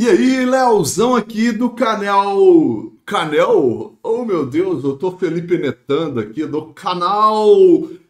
E aí, Leozão aqui do canal. Canal? Oh meu Deus, eu tô Felipe Netando aqui do canal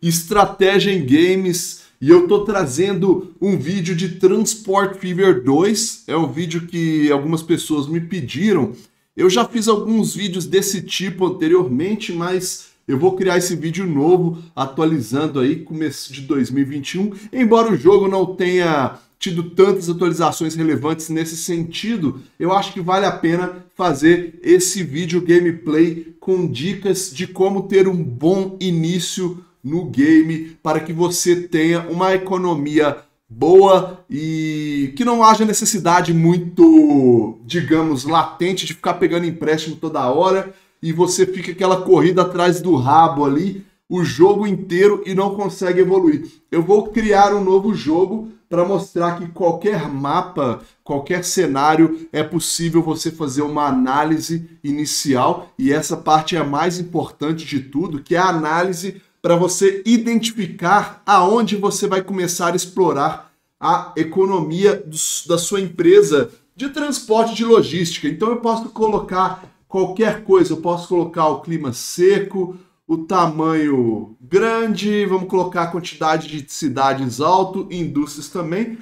Estratégia em Games e eu tô trazendo um vídeo de Transport Fever 2. É um vídeo que algumas pessoas me pediram. Eu já fiz alguns vídeos desse tipo anteriormente, mas eu vou criar esse vídeo novo, atualizando aí começo de 2021. Embora o jogo não tenha tido tantas atualizações relevantes nesse sentido, eu acho que vale a pena fazer esse vídeo gameplay com dicas de como ter um bom início no game para que você tenha uma economia boa e que não haja necessidade muito, digamos, latente de ficar pegando empréstimo toda hora e você fica aquela corrida atrás do rabo ali o jogo inteiro e não consegue evoluir. Eu vou criar um novo jogo para mostrar que qualquer mapa, qualquer cenário é possível você fazer uma análise inicial e essa parte é a mais importante de tudo, que é a análise para você identificar aonde você vai começar a explorar a economia da sua empresa de transporte de logística. Então eu posso colocar qualquer coisa, eu posso colocar o clima seco, o tamanho grande, vamos colocar a quantidade de cidades alto, indústrias também.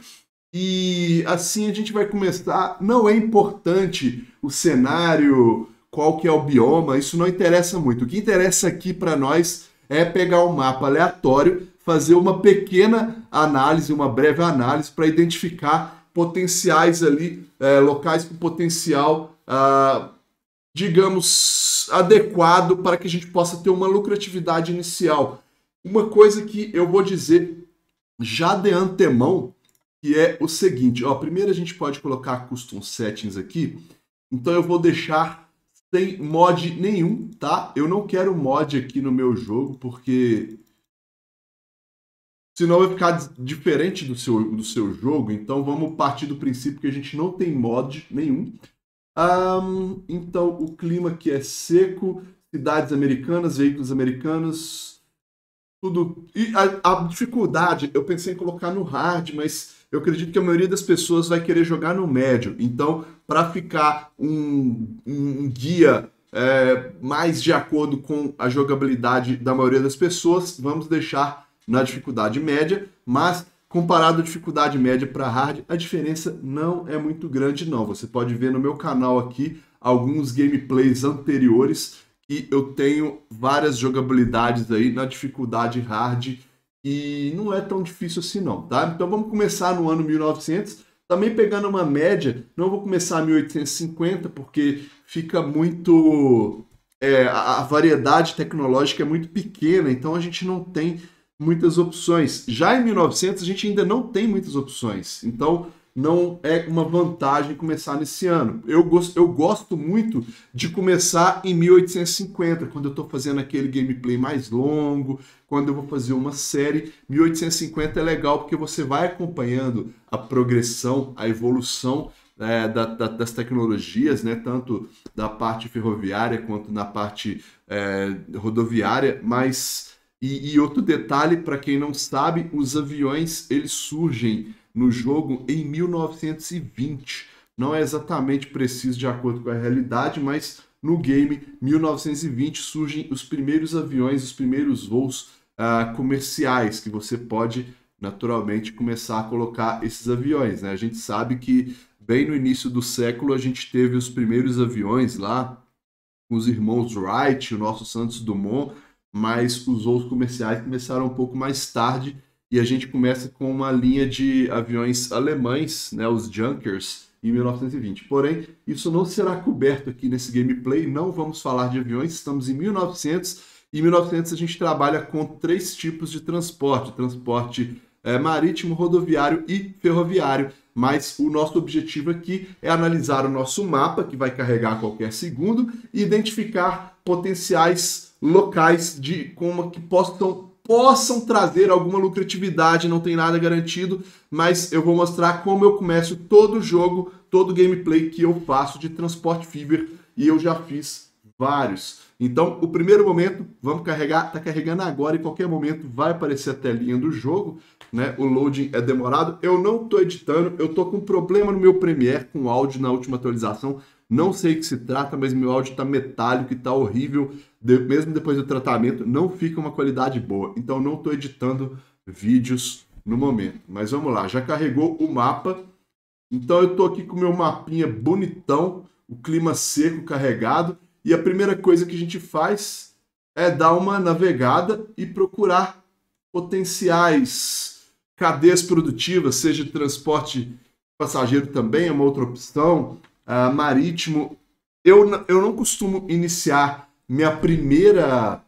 E assim a gente vai começar. Não é importante o cenário, qual que é o bioma, isso não interessa muito. O que interessa aqui para nós é pegar um mapa aleatório, fazer uma pequena análise, uma breve análise para identificar potenciais ali, é, locais com potencial. Uh, digamos, adequado para que a gente possa ter uma lucratividade inicial. Uma coisa que eu vou dizer já de antemão, que é o seguinte, ó, primeiro a gente pode colocar custom settings aqui, então eu vou deixar sem mod nenhum, tá? Eu não quero mod aqui no meu jogo, porque senão vai ficar diferente do seu, do seu jogo, então vamos partir do princípio que a gente não tem mod nenhum. Um, então, o clima que é seco, cidades americanas, veículos americanos, tudo. E a, a, dificuldade, eu pensei em colocar no hard, mas eu acredito que a maioria das pessoas vai querer jogar no médio. Então, para ficar um, um guia é, mais de acordo com a jogabilidade da maioria das pessoas, vamos deixar na dificuldade média, mas Comparado à dificuldade média para hard, a diferença não é muito grande não. Você pode ver no meu canal aqui alguns gameplays anteriores e eu tenho várias jogabilidades aí na dificuldade hard e não é tão difícil assim não, tá? Então vamos começar no ano 1900, também pegando uma média, não vou começar 1850 porque fica muito... É, a variedade tecnológica é muito pequena, então a gente não tem muitas opções. Já em 1900 a gente ainda não tem muitas opções, então não é uma vantagem começar nesse ano. Eu gosto, eu gosto muito de começar em 1850, quando eu estou fazendo aquele gameplay mais longo, quando eu vou fazer uma série. 1850 é legal porque você vai acompanhando a progressão, a evolução é, da, da, das tecnologias, né, tanto da parte ferroviária quanto na parte é, rodoviária, mas e, e outro detalhe, para quem não sabe, os aviões eles surgem no jogo em 1920. Não é exatamente preciso de acordo com a realidade, mas no game 1920 surgem os primeiros aviões, os primeiros voos uh, comerciais que você pode naturalmente começar a colocar esses aviões. Né? A gente sabe que bem no início do século a gente teve os primeiros aviões lá, os irmãos Wright, o nosso Santos Dumont, mas os outros comerciais começaram um pouco mais tarde e a gente começa com uma linha de aviões alemães, né, os Junkers, em 1920. Porém, isso não será coberto aqui nesse gameplay, não vamos falar de aviões, estamos em 1900. Em 1900 a gente trabalha com três tipos de transporte, transporte é, marítimo, rodoviário e ferroviário. Mas o nosso objetivo aqui é analisar o nosso mapa, que vai carregar a qualquer segundo, e identificar potenciais locais de como que possam possam trazer alguma lucratividade, não tem nada garantido, mas eu vou mostrar como eu começo todo jogo, todo gameplay que eu faço de transporte fiber e eu já fiz vários. Então, o primeiro momento, vamos carregar, tá carregando agora, em qualquer momento vai aparecer a telinha do jogo, né? O loading é demorado. Eu não tô editando, eu tô com um problema no meu Premiere com áudio na última atualização. Não sei o que se trata, mas meu áudio tá metálico e tá horrível de, mesmo depois do tratamento, não fica uma qualidade boa. Então não estou editando vídeos no momento. Mas vamos lá, já carregou o mapa. Então eu estou aqui com o meu mapinha bonitão, o clima seco carregado. E a primeira coisa que a gente faz é dar uma navegada e procurar potenciais cadeias produtivas, seja transporte passageiro também, é uma outra opção, uh, marítimo. Eu, eu não costumo iniciar minha primeira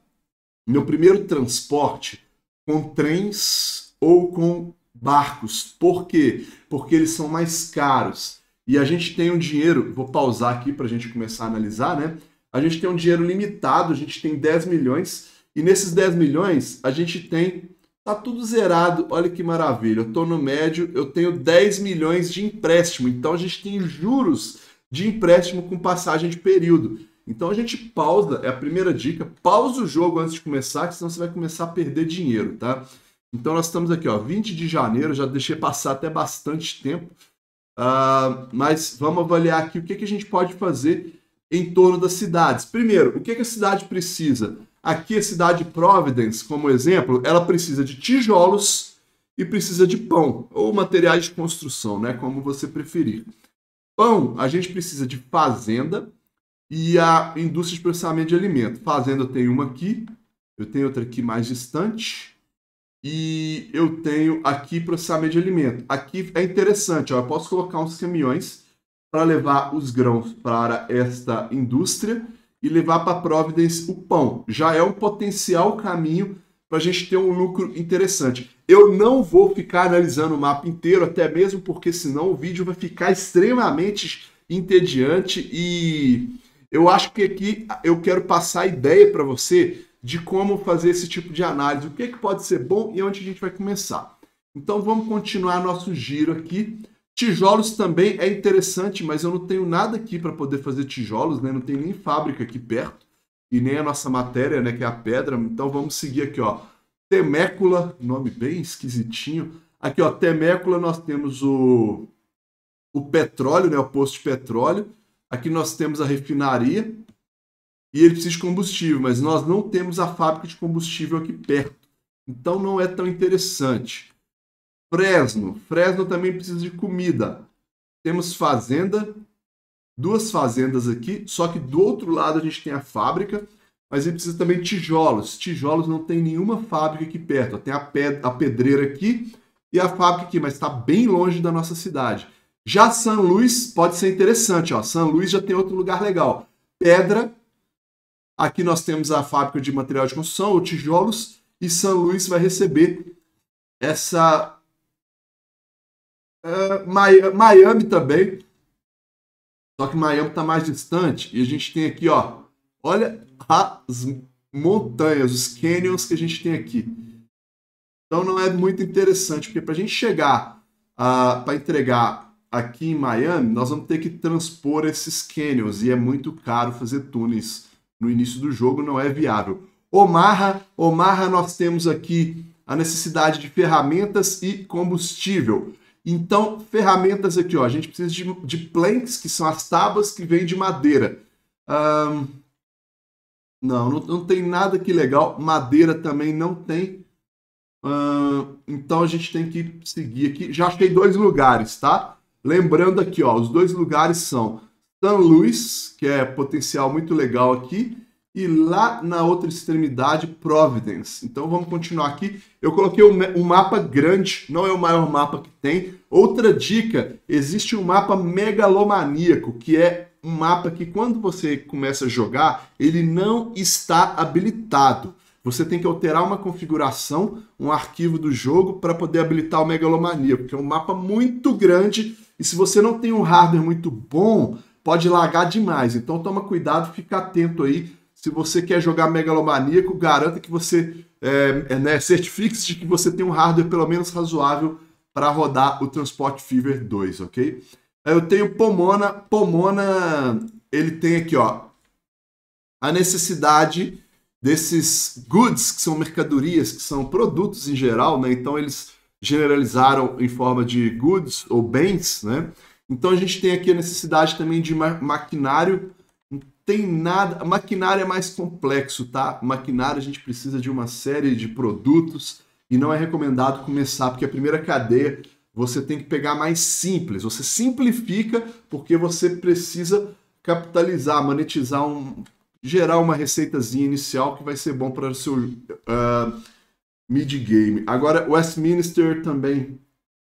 meu primeiro transporte com trens ou com barcos. Por quê? Porque eles são mais caros. E a gente tem um dinheiro, vou pausar aqui para a gente começar a analisar, né? A gente tem um dinheiro limitado, a gente tem 10 milhões, e nesses 10 milhões a gente tem. Tá tudo zerado, olha que maravilha. Eu tô no médio, eu tenho 10 milhões de empréstimo, então a gente tem juros de empréstimo com passagem de período. Então a gente pausa, é a primeira dica, pausa o jogo antes de começar, que senão você vai começar a perder dinheiro, tá? Então nós estamos aqui, ó, 20 de janeiro, já deixei passar até bastante tempo, uh, mas vamos avaliar aqui o que, que a gente pode fazer em torno das cidades. Primeiro, o que, que a cidade precisa? Aqui a cidade de Providence, como exemplo, ela precisa de tijolos e precisa de pão, ou materiais de construção, né, como você preferir. Pão, a gente precisa de fazenda, e a indústria de processamento de alimento. Fazenda eu tenho uma aqui, eu tenho outra aqui mais distante e eu tenho aqui processamento de alimento. Aqui é interessante, ó, eu posso colocar uns caminhões para levar os grãos para esta indústria e levar para Providence o pão. Já é um potencial caminho para a gente ter um lucro interessante. Eu não vou ficar analisando o mapa inteiro, até mesmo porque senão o vídeo vai ficar extremamente entediante e eu acho que aqui eu quero passar a ideia para você de como fazer esse tipo de análise, o que, que pode ser bom e onde a gente vai começar. Então vamos continuar nosso giro aqui. Tijolos também é interessante, mas eu não tenho nada aqui para poder fazer tijolos, né? Não tem nem fábrica aqui perto e nem a nossa matéria, né, que é a pedra. Então vamos seguir aqui, ó. Temécula, nome bem esquisitinho. Aqui, ó, Temécula nós temos o o petróleo, né, o posto de petróleo. Aqui nós temos a refinaria e ele precisa de combustível, mas nós não temos a fábrica de combustível aqui perto. Então não é tão interessante. Fresno. Fresno também precisa de comida. Temos fazenda, duas fazendas aqui, só que do outro lado a gente tem a fábrica, mas ele precisa também de tijolos. Tijolos não tem nenhuma fábrica aqui perto. Tem a, pedreira aqui e a fábrica aqui, mas está bem longe da nossa cidade. Já San Luís pode ser interessante, ó. San Luís já tem outro lugar legal. Pedra. Aqui nós temos a fábrica de material de construção, ou tijolos, e San Luís vai receber essa. Uh, Miami também. Só que Miami está mais distante. E a gente tem aqui, ó. Olha as montanhas, os canyons que a gente tem aqui. Então não é muito interessante, porque para a gente chegar, uh, ah, para entregar aqui em Miami, nós vamos ter que transpor esses canyons e é muito caro fazer túneis no início do jogo, não é viável. Omarra Omarra nós temos aqui a necessidade de ferramentas e combustível. Então, ferramentas aqui, ó, a gente precisa de, de planks, que são as tábuas que vêm de madeira. Um, não, não, não, tem nada que legal. Madeira também não tem. Um, então a gente tem que seguir aqui. Já achei dois lugares, tá? Lembrando aqui, ó, os dois lugares são San Luis, que é potencial muito legal aqui, e lá na outra extremidade, Providence. Então vamos continuar aqui. Eu coloquei um, mapa grande, não é o maior mapa que tem. Outra dica: existe um mapa megalomaníaco, que é um mapa que quando você começa a jogar, ele não está habilitado. Você tem que alterar uma configuração, um arquivo do jogo, para poder habilitar o megalomaníaco, que é um mapa muito grande e se você não tem um hardware muito bom, pode lagar demais. Então toma cuidado, fica atento aí. Se você quer jogar megalomaníaco, garanta que você é, é né, certifique-se de que você tem um hardware pelo menos razoável para rodar o Transport Fever 2, ok? Eu tenho Pomona. Pomona, ele tem aqui, ó, a necessidade desses goods, que são mercadorias, que são produtos em geral, né? Então eles generalizaram em forma de goods ou bens, né? Então a gente tem aqui a necessidade também de ma maquinário. Não tem nada. Maquinário é mais complexo, tá? Maquinário a gente precisa de uma série de produtos e não é recomendado começar, porque a primeira cadeia você tem que pegar mais simples. Você simplifica porque você precisa capitalizar, monetizar, um, gerar uma receitazinha inicial que vai ser bom para o seu. Uh, mid game. Agora, Westminster também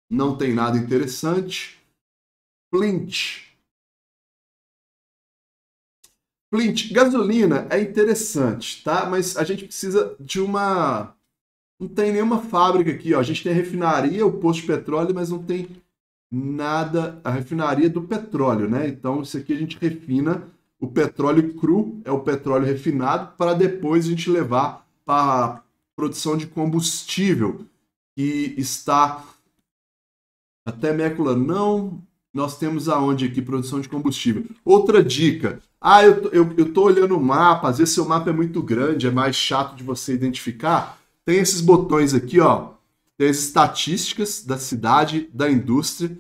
não tem nada interessante. Flint. Flint, gasolina é interessante, tá? Mas a gente precisa de uma. Não tem nenhuma fábrica aqui, ó. A gente tem a refinaria, o posto de petróleo, mas não tem nada. A refinaria do petróleo, né? Então, isso aqui a gente refina o petróleo cru, é o petróleo refinado, para depois a gente levar para produção de combustível, que está até Mécula não. Nós temos aonde aqui produção de combustível. Outra dica. Ah, eu, eu, tô olhando o mapa, às vezes seu mapa é muito grande, é mais chato de você identificar. Tem esses botões aqui, ó. Tem as estatísticas da cidade, da indústria. Tá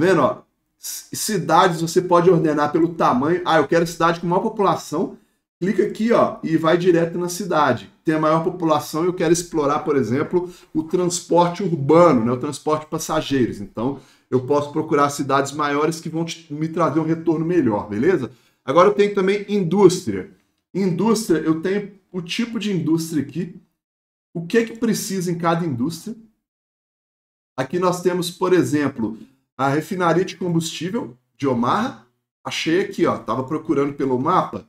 vendo, ó? Cidades você pode ordenar pelo tamanho. Ah, eu quero cidade com maior população clica aqui ó, e vai direto na cidade. Tem a maior população eu quero explorar, por exemplo, o transporte urbano, né, o transporte de passageiros. Então, eu posso procurar cidades maiores que vão te, me trazer um retorno melhor, beleza? Agora eu tenho também indústria. Indústria, eu tenho o tipo de indústria aqui, o que é que precisa em cada indústria. Aqui nós temos, por exemplo, a refinaria de combustível de Omaha. Achei aqui, ó, estava procurando pelo mapa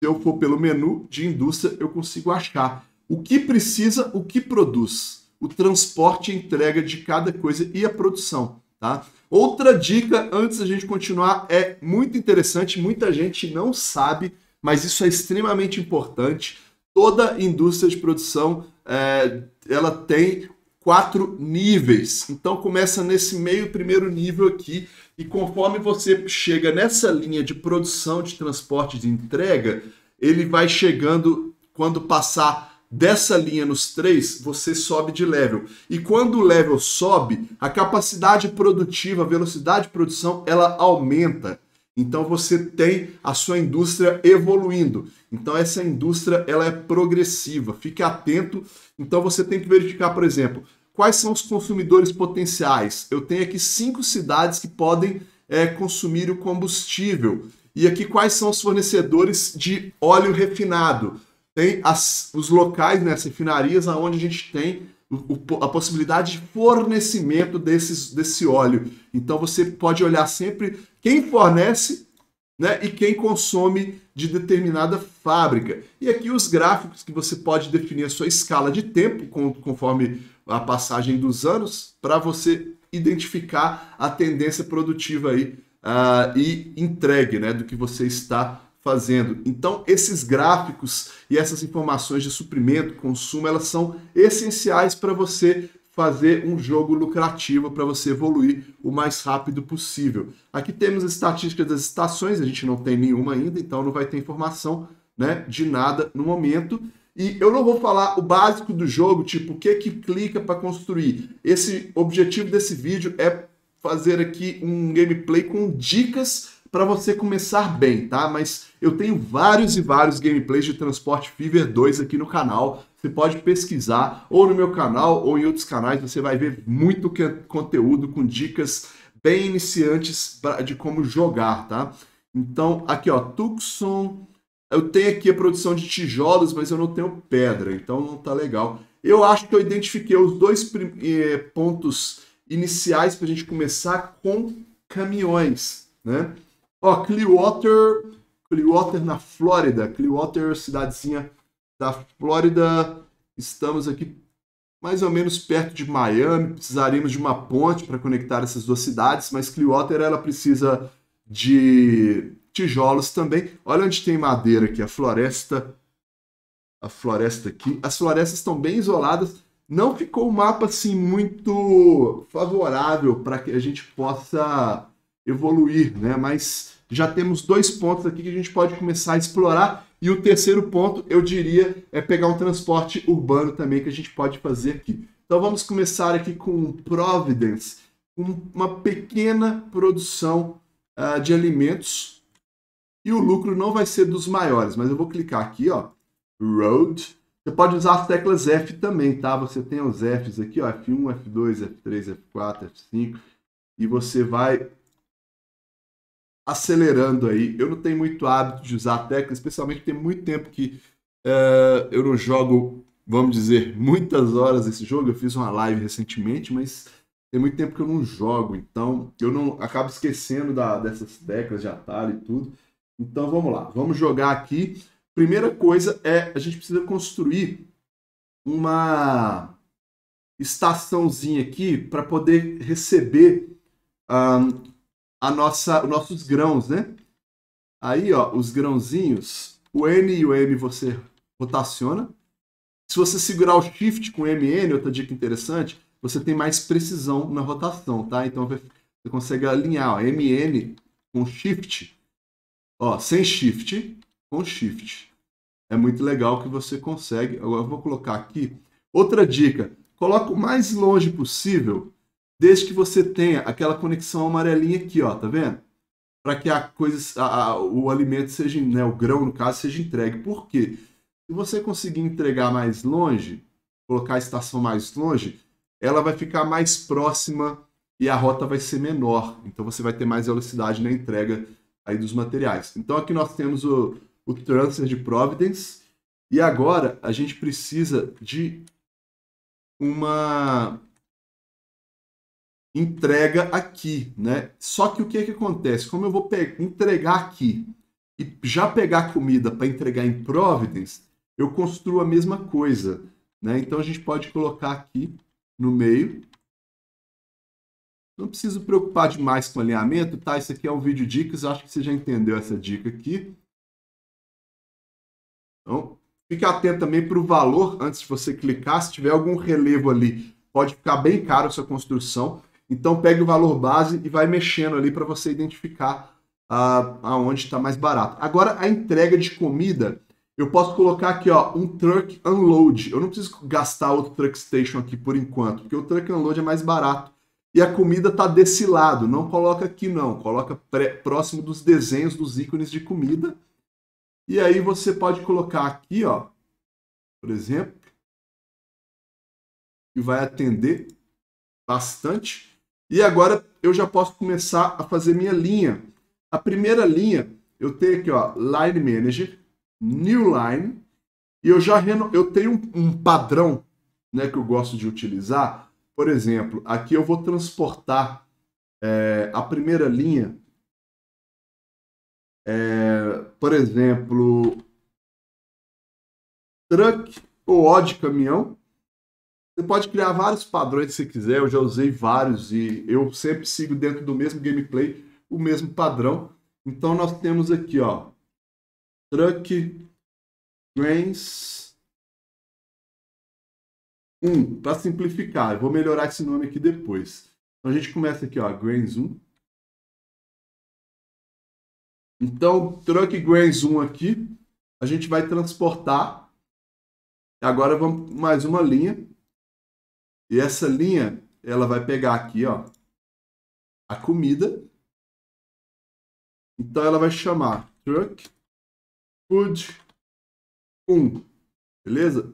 se eu for pelo menu de indústria, eu consigo achar o que precisa, o que produz, o transporte e entrega de cada coisa e a produção, tá? Outra dica antes da gente continuar é muito interessante, muita gente não sabe, mas isso é extremamente importante. Toda indústria de produção é, ela tem quatro níveis. Então começa nesse meio primeiro nível aqui, e conforme você chega nessa linha de produção de transporte de entrega, ele vai chegando quando passar dessa linha nos três, você sobe de level. E quando o level sobe, a capacidade produtiva, a velocidade de produção, ela aumenta. Então você tem a sua indústria evoluindo. Então essa indústria ela é progressiva. Fique atento. Então você tem que verificar, por exemplo, quais são os consumidores potenciais? Eu tenho aqui cinco cidades que podem é, consumir o combustível. E aqui quais são os fornecedores de óleo refinado? Tem as, os locais, né, as refinarias, onde a gente tem o, a possibilidade de fornecimento desses, desse óleo. Então você pode olhar sempre quem fornece né, e quem consome de determinada fábrica. E aqui os gráficos que você pode definir a sua escala de tempo, conforme a passagem dos anos para você identificar a tendência produtiva aí uh, e entregue né, do que você está fazendo. Então, esses gráficos e essas informações de suprimento, consumo, elas são essenciais para você fazer um jogo lucrativo para você evoluir o mais rápido possível. Aqui temos as estatísticas das estações, a gente não tem nenhuma ainda, então não vai ter informação né, de nada no momento. E eu não vou falar o básico do jogo, tipo o que que clica para construir. Esse objetivo desse vídeo é fazer aqui um gameplay com dicas para você começar bem, tá? Mas eu tenho vários e vários gameplays de Transport Fever 2 aqui no canal. Você pode pesquisar ou no meu canal ou em outros canais, você vai ver muito conteúdo com dicas bem iniciantes pra, de como jogar, tá? Então, aqui ó, Tucson eu tenho aqui a produção de tijolos, mas eu não tenho pedra, então não está legal. Eu acho que eu identifiquei os dois eh, pontos iniciais para a gente começar com caminhões, né? Ó, Clearwater, Clearwater na Flórida, Clearwater, cidadezinha da Flórida. Estamos aqui mais ou menos perto de Miami, precisaríamos de uma ponte para conectar essas duas cidades, mas Clearwater ela precisa de tijolos também. Olha onde tem madeira aqui, a floresta. A floresta aqui. As florestas estão bem isoladas. Não ficou um mapa assim muito favorável para que a gente possa evoluir, né? Mas já temos dois pontos aqui que a gente pode começar a explorar. E o terceiro ponto, eu diria, é pegar um transporte urbano também que a gente pode fazer aqui. Então vamos começar aqui com Providence, uma pequena produção uh, de alimentos e o lucro não vai ser dos maiores, mas eu vou clicar aqui, ó, Road. Você pode usar as teclas F também, tá? Você tem os Fs aqui, ó, F1, F2, F3, F4, F5, e você vai acelerando aí. Eu não tenho muito hábito de usar a tecla, especialmente tem muito tempo que uh, eu não jogo, vamos dizer, muitas horas esse jogo. Eu fiz uma live recentemente, mas tem muito tempo que eu não jogo, então eu não acabo esquecendo da, dessas teclas de atalho e tudo. Então vamos lá, vamos jogar aqui. Primeira coisa é a gente precisa construir uma estaçãozinha aqui para poder receber um, a nossa, os nossos grãos, né? Aí, ó, os grãozinhos, o N e o M você rotaciona. Se você segurar o Shift com MN, outra dica interessante, você tem mais precisão na rotação, tá? Então você consegue alinhar, ó, MN com Shift Ó, sem shift, com shift. É muito legal que você consegue. Agora eu vou colocar aqui. Outra dica, coloca o mais longe possível, desde que você tenha aquela conexão amarelinha aqui, ó, tá vendo? Para que a coisa, a, a, o alimento seja, né, o grão no caso, seja entregue. Por quê? Se você conseguir entregar mais longe, colocar a estação mais longe, ela vai ficar mais próxima e a rota vai ser menor. Então você vai ter mais velocidade na entrega aí dos materiais. Então aqui nós temos o, o transfer de Providence e agora a gente precisa de uma entrega aqui, né? Só que o que é que acontece? Como eu vou entregar aqui e já pegar comida para entregar em Providence, eu construo a mesma coisa, né? Então a gente pode colocar aqui no meio não preciso preocupar demais com alinhamento, tá? Isso aqui é um vídeo dicas, acho que você já entendeu essa dica aqui. Então, fique atento também para o valor antes de você clicar. Se tiver algum relevo ali, pode ficar bem caro a sua construção. Então, pegue o valor base e vai mexendo ali para você identificar ah, aonde está mais barato. Agora, a entrega de comida, eu posso colocar aqui ó, um truck unload. Eu não preciso gastar outro truck station aqui por enquanto, porque o truck unload é mais barato e a comida está desse lado. Não coloca aqui, não. Coloca pré, próximo dos desenhos dos ícones de comida. E aí você pode colocar aqui, ó, por exemplo, que vai atender bastante. E agora eu já posso começar a fazer minha linha. A primeira linha, eu tenho aqui, ó, Line Manager, New Line, e eu já reno... eu tenho um, um padrão, né, que eu gosto de utilizar, por exemplo, aqui eu vou transportar é, a primeira linha. É, por exemplo, truck ou ó de caminhão. Você pode criar vários padrões se quiser. Eu já usei vários e eu sempre sigo dentro do mesmo gameplay o mesmo padrão. Então nós temos aqui, ó, truck, grains um, para simplificar, eu vou melhorar esse nome aqui depois. Então a gente começa aqui, ó, grains 1. Então, truck grains 1 aqui, a gente vai transportar. Agora vamos mais uma linha. E essa linha, ela vai pegar aqui, ó, a comida. Então ela vai chamar truck food 1. Beleza?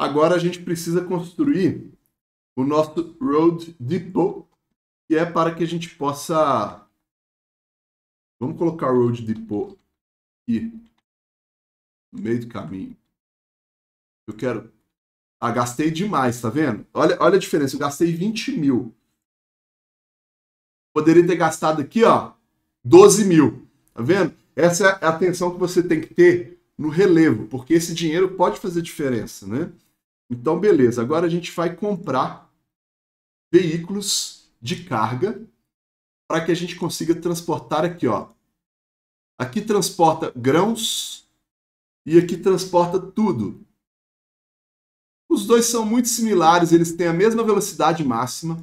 Agora a gente precisa construir o nosso Road Depot, que é para que a gente possa... Vamos colocar o Road Depot aqui, no meio do caminho. Eu quero... Ah, gastei demais, tá vendo? Olha, olha a diferença, eu gastei 20 mil. Poderia ter gastado aqui, ó, 12 mil. Tá vendo? Essa é a atenção que você tem que ter no relevo, porque esse dinheiro pode fazer diferença, né? Então, beleza. Agora a gente vai comprar veículos de carga para que a gente consiga transportar aqui, ó. Aqui transporta grãos e aqui transporta tudo. Os dois são muito similares, eles têm a mesma velocidade máxima,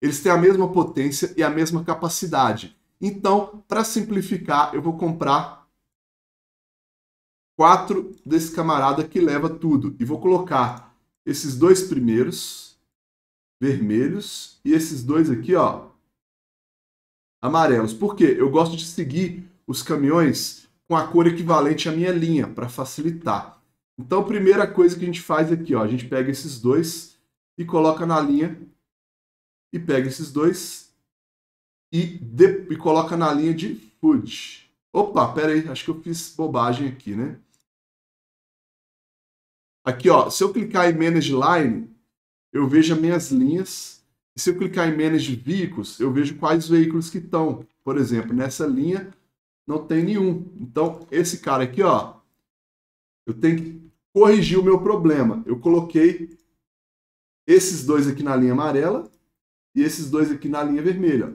eles têm a mesma potência e a mesma capacidade. Então, para simplificar, eu vou comprar quatro desse camarada que leva tudo e vou colocar esses dois primeiros vermelhos e esses dois aqui, ó, amarelos. Por quê? Eu gosto de seguir os caminhões com a cor equivalente à minha linha para facilitar. Então, primeira coisa que a gente faz aqui, ó, a gente pega esses dois e coloca na linha e pega esses dois e, de, e coloca na linha de food. Opa, pera aí, acho que eu fiz bobagem aqui, né? Aqui, ó, se eu clicar em Manage Line, eu vejo as minhas linhas. E se eu clicar em Manage Veículos, eu vejo quais veículos que estão. Por exemplo, nessa linha não tem nenhum. Então, esse cara aqui, ó, eu tenho que corrigir o meu problema. Eu coloquei esses dois aqui na linha amarela e esses dois aqui na linha vermelha.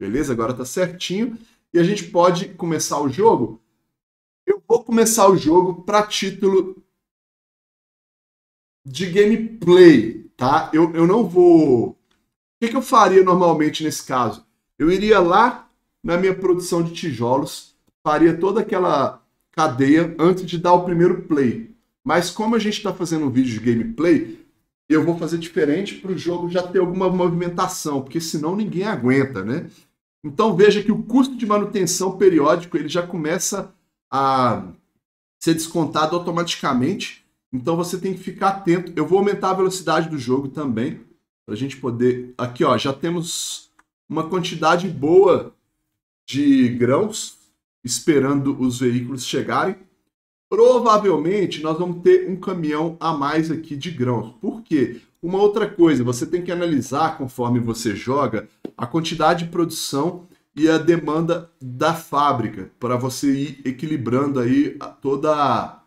Beleza? Agora tá certinho. E a gente pode começar o jogo. Eu vou começar o jogo para título de gameplay, tá? Eu, eu não vou. O que, que eu faria normalmente nesse caso? Eu iria lá na minha produção de tijolos, faria toda aquela cadeia antes de dar o primeiro play. Mas como a gente está fazendo um vídeo de gameplay, eu vou fazer diferente para o jogo já ter alguma movimentação, porque senão ninguém aguenta, né? Então veja que o custo de manutenção periódico ele já começa a ser descontado automaticamente então você tem que ficar atento. Eu vou aumentar a velocidade do jogo também, para a gente poder. Aqui, ó, já temos uma quantidade boa de grãos esperando os veículos chegarem. Provavelmente nós vamos ter um caminhão a mais aqui de grãos. Por quê? Uma outra coisa, você tem que analisar conforme você joga a quantidade de produção e a demanda da fábrica para você ir equilibrando aí toda a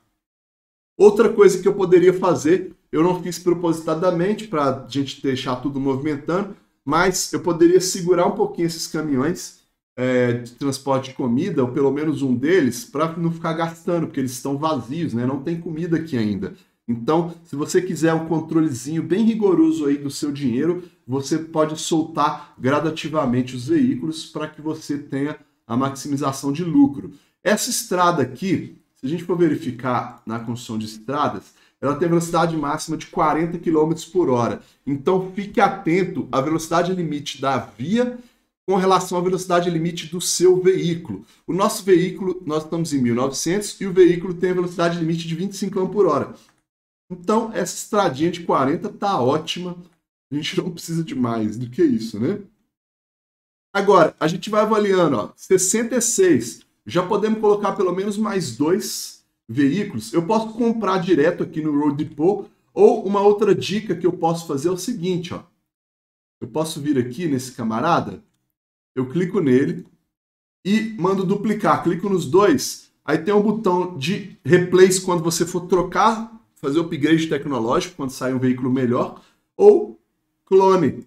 Outra coisa que eu poderia fazer, eu não fiz propositadamente para a gente deixar tudo movimentando, mas eu poderia segurar um pouquinho esses caminhões é, de transporte de comida, ou pelo menos um deles, para não ficar gastando, porque eles estão vazios, né? não tem comida aqui ainda. Então, se você quiser um controlezinho bem rigoroso aí do seu dinheiro, você pode soltar gradativamente os veículos para que você tenha a maximização de lucro. Essa estrada aqui, se a gente for verificar na construção de estradas, ela tem velocidade máxima de 40 km por hora. Então fique atento à velocidade limite da via com relação à velocidade limite do seu veículo. O nosso veículo, nós estamos em 1900 e o veículo tem a velocidade limite de 25 km por hora. Então, essa estradinha de 40 tá ótima. A gente não precisa de mais do que isso, né? Agora, a gente vai avaliando, ó, 66 já podemos colocar pelo menos mais dois veículos. Eu posso comprar direto aqui no Road Depot, ou uma outra dica que eu posso fazer é o seguinte, ó. Eu posso vir aqui nesse camarada, eu clico nele e mando duplicar, clico nos dois, aí tem um botão de replace quando você for trocar, fazer upgrade tecnológico, quando sai um veículo melhor, ou clone.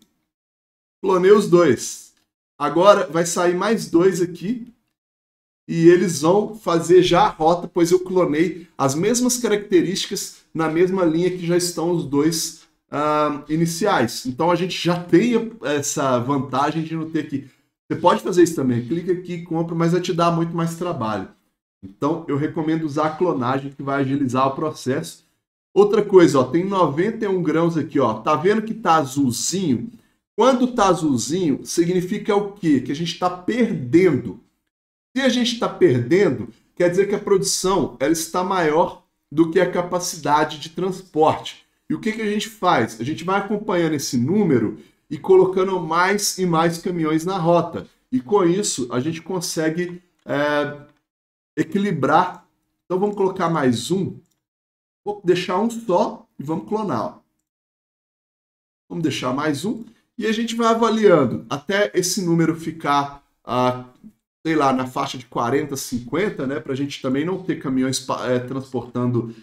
Clonei os dois. Agora vai sair mais dois aqui, e eles vão fazer já a rota, pois eu clonei as mesmas características na mesma linha que já estão os dois uh, iniciais. Então a gente já tem eh, essa vantagem de não ter que. Você pode fazer isso também, clica aqui, compra, mas vai te dar muito mais trabalho. Então eu recomendo usar a clonagem que vai agilizar o processo. Outra coisa, ó, tem 91 grãos aqui, ó. Tá vendo que tá azulzinho? Quando tá azulzinho, significa o quê? Que a gente está perdendo se a gente está perdendo, quer dizer que a produção ela está maior do que a capacidade de transporte. E o que, que a gente faz? A gente vai acompanhando esse número e colocando mais e mais caminhões na rota. E com isso, a gente consegue é, equilibrar. Então vamos colocar mais um. Vou deixar um só e vamos clonar. Ó. Vamos deixar mais um. E a gente vai avaliando até esse número ficar ah, sei lá, na faixa de 40, 50, né? Para a gente também não ter caminhões é, transportando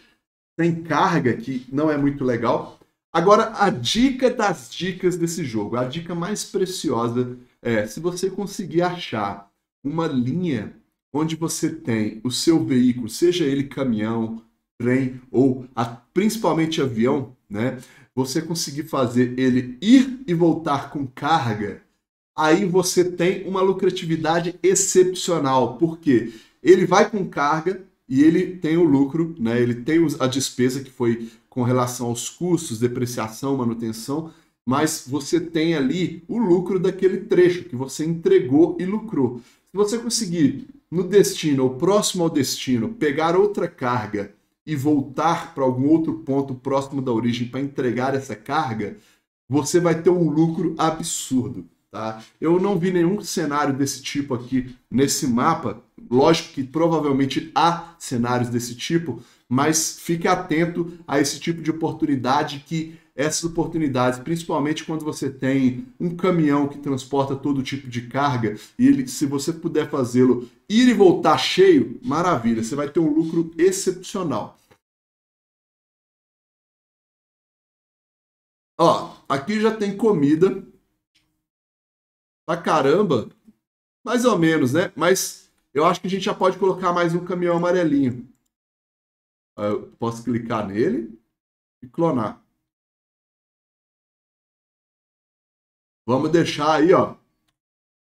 sem carga, que não é muito legal. Agora, a dica das dicas desse jogo, a dica mais preciosa é se você conseguir achar uma linha onde você tem o seu veículo, seja ele caminhão, trem ou a, principalmente avião, né? Você conseguir fazer ele ir e voltar com carga aí você tem uma lucratividade excepcional, porque ele vai com carga e ele tem o lucro, né? ele tem a despesa que foi com relação aos custos, depreciação, manutenção, mas você tem ali o lucro daquele trecho que você entregou e lucrou. Se você conseguir no destino ou próximo ao destino pegar outra carga e voltar para algum outro ponto próximo da origem para entregar essa carga, você vai ter um lucro absurdo. Tá? Eu não vi nenhum cenário desse tipo aqui nesse mapa. Lógico que provavelmente há cenários desse tipo, mas fique atento a esse tipo de oportunidade que essas oportunidades, principalmente quando você tem um caminhão que transporta todo tipo de carga, e ele, se você puder fazê-lo ir e voltar cheio, maravilha, você vai ter um lucro excepcional. Ó, aqui já tem comida pra caramba. Mais ou menos, né? Mas eu acho que a gente já pode colocar mais um caminhão amarelinho. Ah, eu posso clicar nele e clonar. Vamos deixar aí, ó,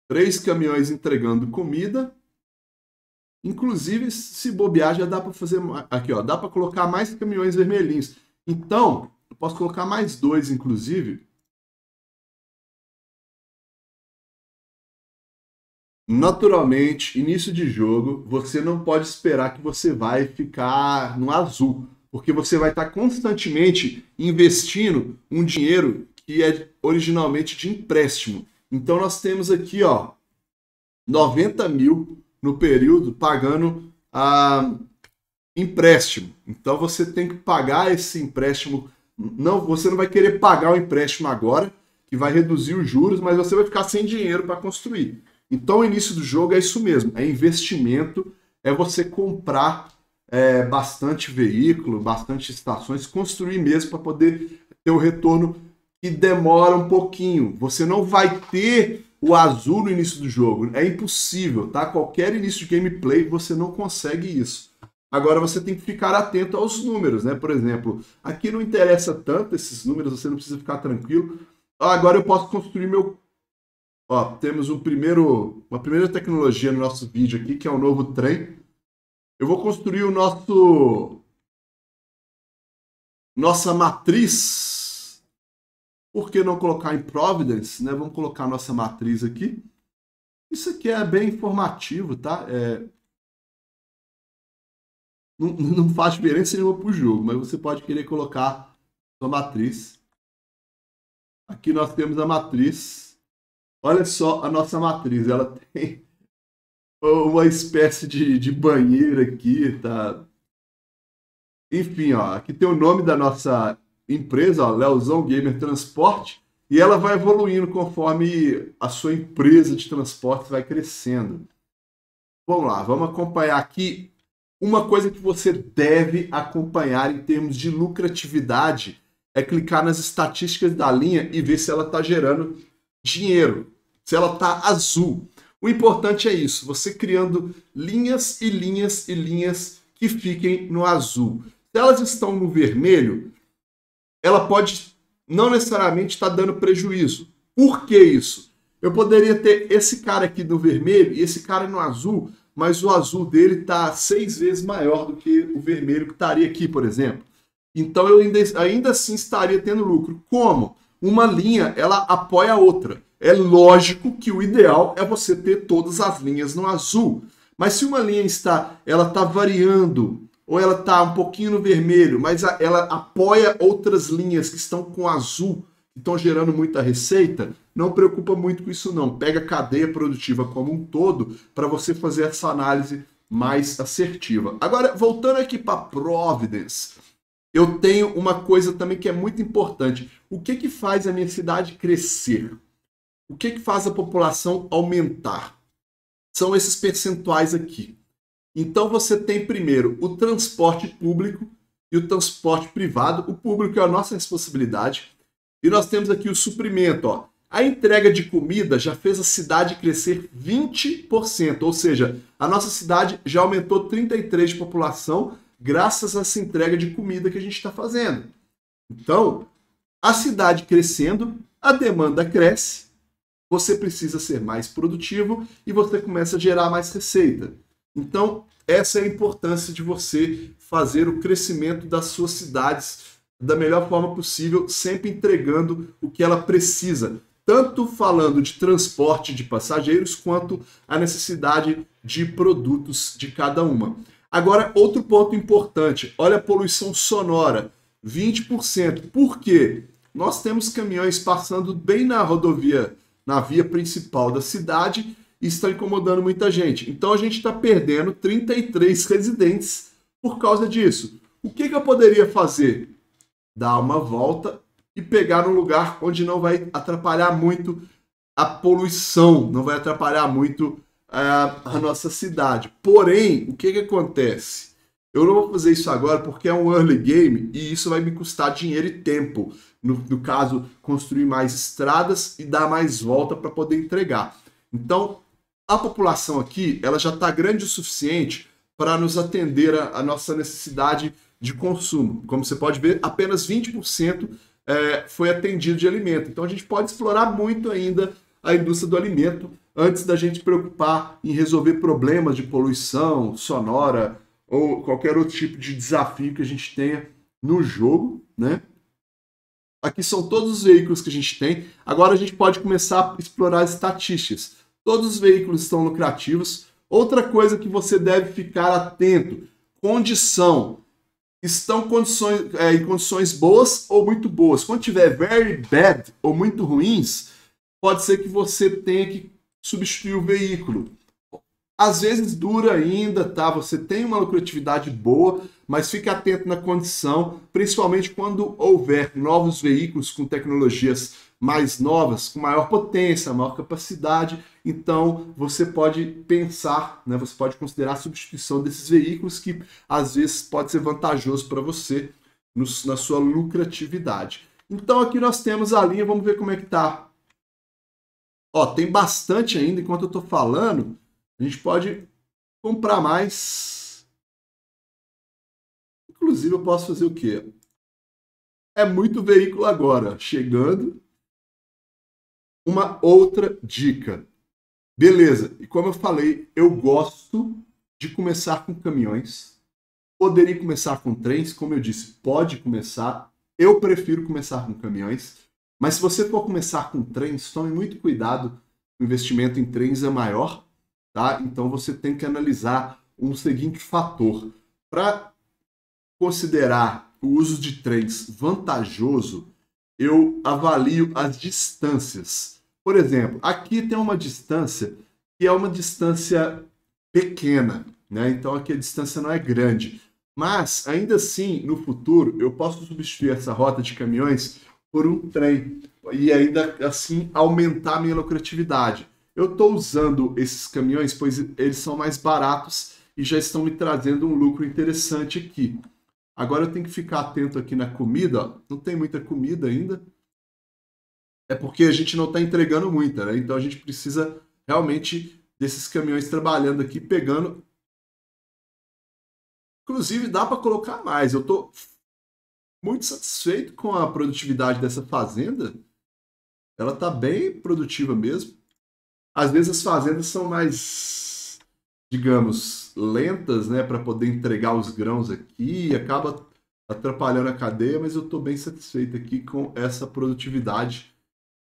três caminhões entregando comida. Inclusive, se bobear, já dá para fazer aqui, ó, dá para colocar mais caminhões vermelhinhos. Então, eu posso colocar mais dois, inclusive, naturalmente, início de jogo, você não pode esperar que você vai ficar no azul, porque você vai estar constantemente investindo um dinheiro que é originalmente de empréstimo. Então nós temos aqui, ó, 90 mil no período pagando ah, empréstimo. Então você tem que pagar esse empréstimo. Não, você não vai querer pagar o empréstimo agora, que vai reduzir os juros, mas você vai ficar sem dinheiro para construir. Então, o início do jogo é isso mesmo: é investimento, é você comprar é, bastante veículo, bastante estações, construir mesmo para poder ter o retorno que demora um pouquinho. Você não vai ter o azul no início do jogo, é impossível, tá? Qualquer início de gameplay você não consegue isso. Agora você tem que ficar atento aos números, né? Por exemplo, aqui não interessa tanto esses números, você não precisa ficar tranquilo. Agora eu posso construir meu Ó, temos um primeiro, uma primeira tecnologia no nosso vídeo aqui, que é o um novo trem. Eu vou construir o nosso nossa matriz. Por que não colocar em Providence, né? Vamos colocar nossa matriz aqui. Isso aqui é bem informativo, tá? É... Não, não faz diferença nenhuma para o jogo, mas você pode querer colocar sua matriz. Aqui nós temos a matriz Olha só a nossa matriz, ela tem uma espécie de, de banheiro aqui, tá? Enfim, ó, aqui tem o nome da nossa empresa, ó, Leozão Gamer Transporte, e ela vai evoluindo conforme a sua empresa de transporte vai crescendo. Vamos lá, vamos acompanhar aqui uma coisa que você deve acompanhar em termos de lucratividade é clicar nas estatísticas da linha e ver se ela está gerando dinheiro se ela está azul. O importante é isso, você criando linhas e linhas e linhas que fiquem no azul. Se elas estão no vermelho, ela pode não necessariamente estar tá dando prejuízo. Por que isso? Eu poderia ter esse cara aqui no vermelho e esse cara no azul, mas o azul dele está seis vezes maior do que o vermelho que estaria aqui, por exemplo. Então eu ainda, ainda assim estaria tendo lucro. Como? Uma linha ela apoia a outra. É lógico que o ideal é você ter todas as linhas no azul. Mas se uma linha está, ela está variando, ou ela está um pouquinho no vermelho, mas ela apoia outras linhas que estão com azul, que estão gerando muita receita, não preocupa muito com isso não. Pega a cadeia produtiva como um todo para você fazer essa análise mais assertiva. Agora, voltando aqui para Providence, eu tenho uma coisa também que é muito importante. O que que faz a minha cidade crescer? O que, é que faz a população aumentar? São esses percentuais aqui. Então você tem primeiro o transporte público e o transporte privado. O público é a nossa responsabilidade. E nós temos aqui o suprimento. Ó. A entrega de comida já fez a cidade crescer 20%, ou seja, a nossa cidade já aumentou 33% de população graças a essa entrega de comida que a gente está fazendo. Então, a cidade crescendo, a demanda cresce, você precisa ser mais produtivo e você começa a gerar mais receita. Então, essa é a importância de você fazer o crescimento das suas cidades da melhor forma possível, sempre entregando o que ela precisa, tanto falando de transporte de passageiros quanto a necessidade de produtos de cada uma. Agora, outro ponto importante, olha a poluição sonora, 20%. Por quê? Nós temos caminhões passando bem na rodovia na via principal da cidade e incomodando muita gente. Então a gente está perdendo 33 residentes por causa disso. O que, que eu poderia fazer? Dar uma volta e pegar um lugar onde não vai atrapalhar muito a poluição, não vai atrapalhar muito a, é, a nossa cidade. Porém, o que, que acontece? Eu não vou fazer isso agora porque é um early game e isso vai me custar dinheiro e tempo no, no caso, construir mais estradas e dar mais volta para poder entregar. Então, a população aqui ela já está grande o suficiente para nos atender a, a, nossa necessidade de consumo. Como você pode ver, apenas 20% é, foi atendido de alimento. Então a gente pode explorar muito ainda a indústria do alimento antes da gente preocupar em resolver problemas de poluição sonora ou qualquer outro tipo de desafio que a gente tenha no jogo, né? Aqui são todos os veículos que a gente tem. Agora a gente pode começar a explorar as estatísticas. Todos os veículos estão lucrativos. Outra coisa que você deve ficar atento: condição. Estão condições, é, em condições boas ou muito boas. Quando tiver very bad ou muito ruins, pode ser que você tenha que substituir o veículo. Às vezes dura ainda, tá? Você tem uma lucratividade boa, mas fique atento na condição, principalmente quando houver novos veículos com tecnologias mais novas, com maior potência, maior capacidade. Então você pode pensar, né? Você pode considerar a substituição desses veículos que às vezes pode ser vantajoso para você no, na sua lucratividade. Então aqui nós temos a linha, vamos ver como é que tá. Ó, tem bastante ainda enquanto eu estou falando. A gente pode comprar mais. Inclusive, eu posso fazer o quê? É muito veículo agora. Chegando. Uma outra dica. Beleza. E como eu falei, eu gosto de começar com caminhões. Poderia começar com trens, como eu disse, pode começar. Eu prefiro começar com caminhões. Mas se você for começar com trens, tome muito cuidado. O investimento em trens é maior Tá? Então você tem que analisar um seguinte fator. Para considerar o uso de trens vantajoso, eu avalio as distâncias. Por exemplo, aqui tem uma distância que é uma distância pequena, né? Então aqui a distância não é grande. Mas ainda assim, no futuro, eu posso substituir essa rota de caminhões por um trem e ainda assim aumentar a minha lucratividade. Eu estou usando esses caminhões pois eles são mais baratos e já estão me trazendo um lucro interessante aqui. Agora eu tenho que ficar atento aqui na comida. Ó. Não tem muita comida ainda. É porque a gente não está entregando muita, né? Então a gente precisa realmente desses caminhões trabalhando aqui, pegando. Inclusive, dá para colocar mais. Eu estou muito satisfeito com a produtividade dessa fazenda. Ela está bem produtiva mesmo. Às vezes as fazendas são mais, digamos, lentas, né, para poder entregar os grãos aqui, e acaba atrapalhando a cadeia, mas eu estou bem satisfeito aqui com essa produtividade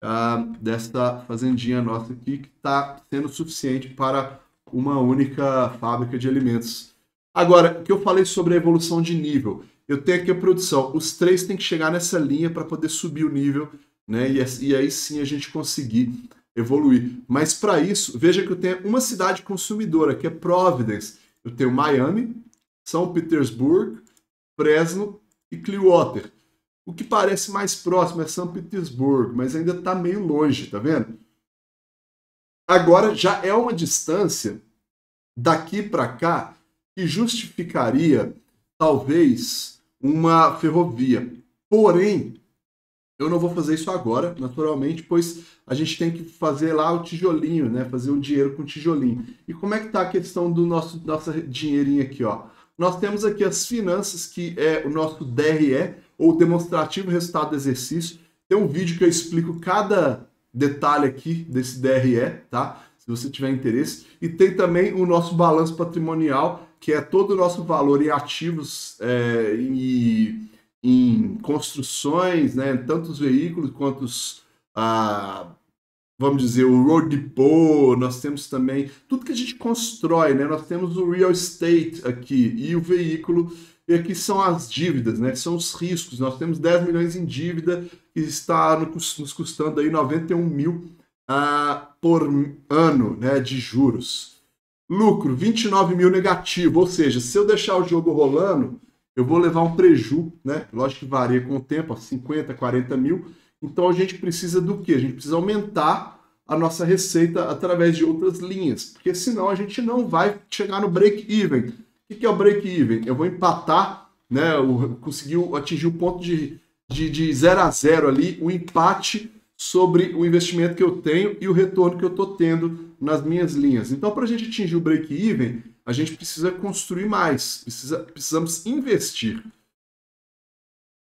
uh, ah, desta fazendinha nossa aqui, que está sendo suficiente para uma única fábrica de alimentos. Agora, o que eu falei sobre a evolução de nível, eu tenho aqui a produção, os três têm que chegar nessa linha para poder subir o nível, né? E, e aí sim a gente conseguir evoluir. Mas para isso, veja que eu tenho uma cidade consumidora, que é Providence. Eu tenho Miami, São Petersburgo, Fresno e Clearwater. O que parece mais próximo é São Petersburgo, mas ainda está meio longe, tá vendo? Agora já é uma distância daqui para cá que justificaria talvez uma ferrovia. Porém, eu não vou fazer isso agora, naturalmente, pois a gente tem que fazer lá o tijolinho, né? Fazer o dinheiro com tijolinho. E como é que tá a questão do nosso nossa dinheirinho aqui, ó? Nós temos aqui as finanças, que é o nosso DRE, ou demonstrativo resultado do exercício. Tem um vídeo que eu explico cada detalhe aqui desse DRE, tá? Se você tiver interesse. E tem também o nosso balanço patrimonial, que é todo o nosso valor em ativos é, e em construções, né, tanto os veículos quanto os, ah, vamos dizer, o road depot, nós temos também tudo que a gente constrói, né, nós temos o real estate aqui e o veículo, e aqui são as dívidas, né, são os riscos, nós temos 10 milhões em dívida e está nos custando aí 91 mil ah, por ano né, de juros. Lucro, 29 mil negativo, ou seja, se eu deixar o jogo rolando, eu vou levar um preju, né? Lógico que varia com o tempo, 50, 40 mil. Então a gente precisa do que? A gente precisa aumentar a nossa receita através de outras linhas, porque senão a gente não vai chegar no break-even. O que é o break-even? Eu vou empatar, né? Conseguiu atingir o ponto de, de, de zero a zero ali, o um empate sobre o investimento que eu tenho e o retorno que eu estou tendo nas minhas linhas. Então, para a gente atingir o break-even, a gente precisa construir mais, precisa, precisamos investir.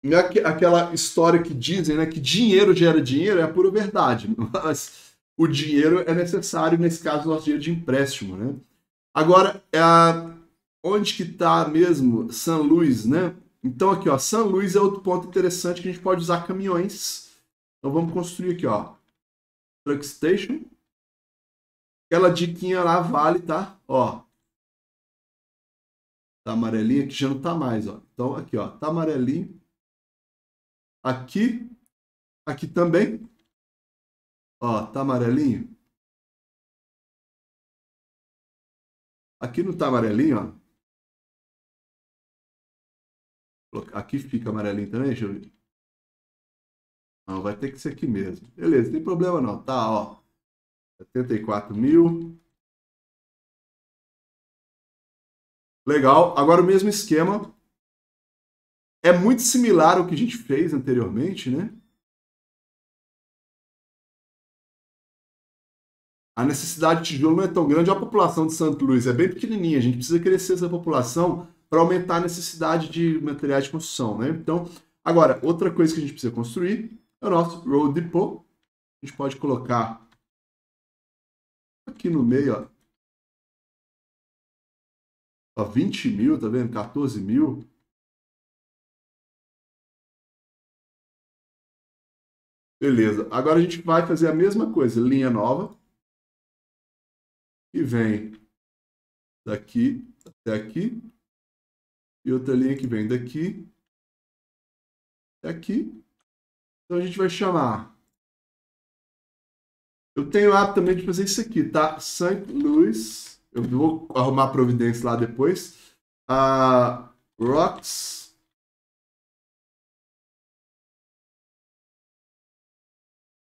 É aquela história que dizem né, que dinheiro gera dinheiro é a pura verdade, mas o dinheiro é necessário, nesse caso, nosso dinheiro de empréstimo. Né? Agora, é a... onde que está mesmo São Luís? Né? Então, aqui, ó, São Luís é outro ponto interessante que a gente pode usar caminhões. Então, vamos construir aqui, ó, Truck Station. Aquela diquinha lá vale, tá? Ó, Tá amarelinho aqui já não tá mais, ó. Então aqui, ó, tá amarelinho. Aqui, aqui também. Ó, tá amarelinho. Aqui não tá amarelinho, ó. Aqui fica amarelinho também, deixa eu ver. Não, vai ter que ser aqui mesmo. Beleza, não tem problema não, tá, ó. 74 mil. Legal. Agora o mesmo esquema. É muito similar ao que a gente fez anteriormente, né? A necessidade de tijolo não é tão grande, a população de Santo Luís é bem pequenininha, a gente precisa crescer essa população para aumentar a necessidade de materiais de construção, né? Então, agora, outra coisa que a gente precisa construir é o nosso road depot. A gente pode colocar aqui no meio, ó, Tá 20 mil, tá vendo? 14 mil. Beleza. Agora a gente vai fazer a mesma coisa. Linha nova. E vem daqui até aqui. E outra linha que vem daqui até aqui. Então a gente vai chamar. Eu tenho o hábito também de fazer isso aqui, tá? Sankt Louis. Eu vou arrumar providência lá depois. A uh, Rocks.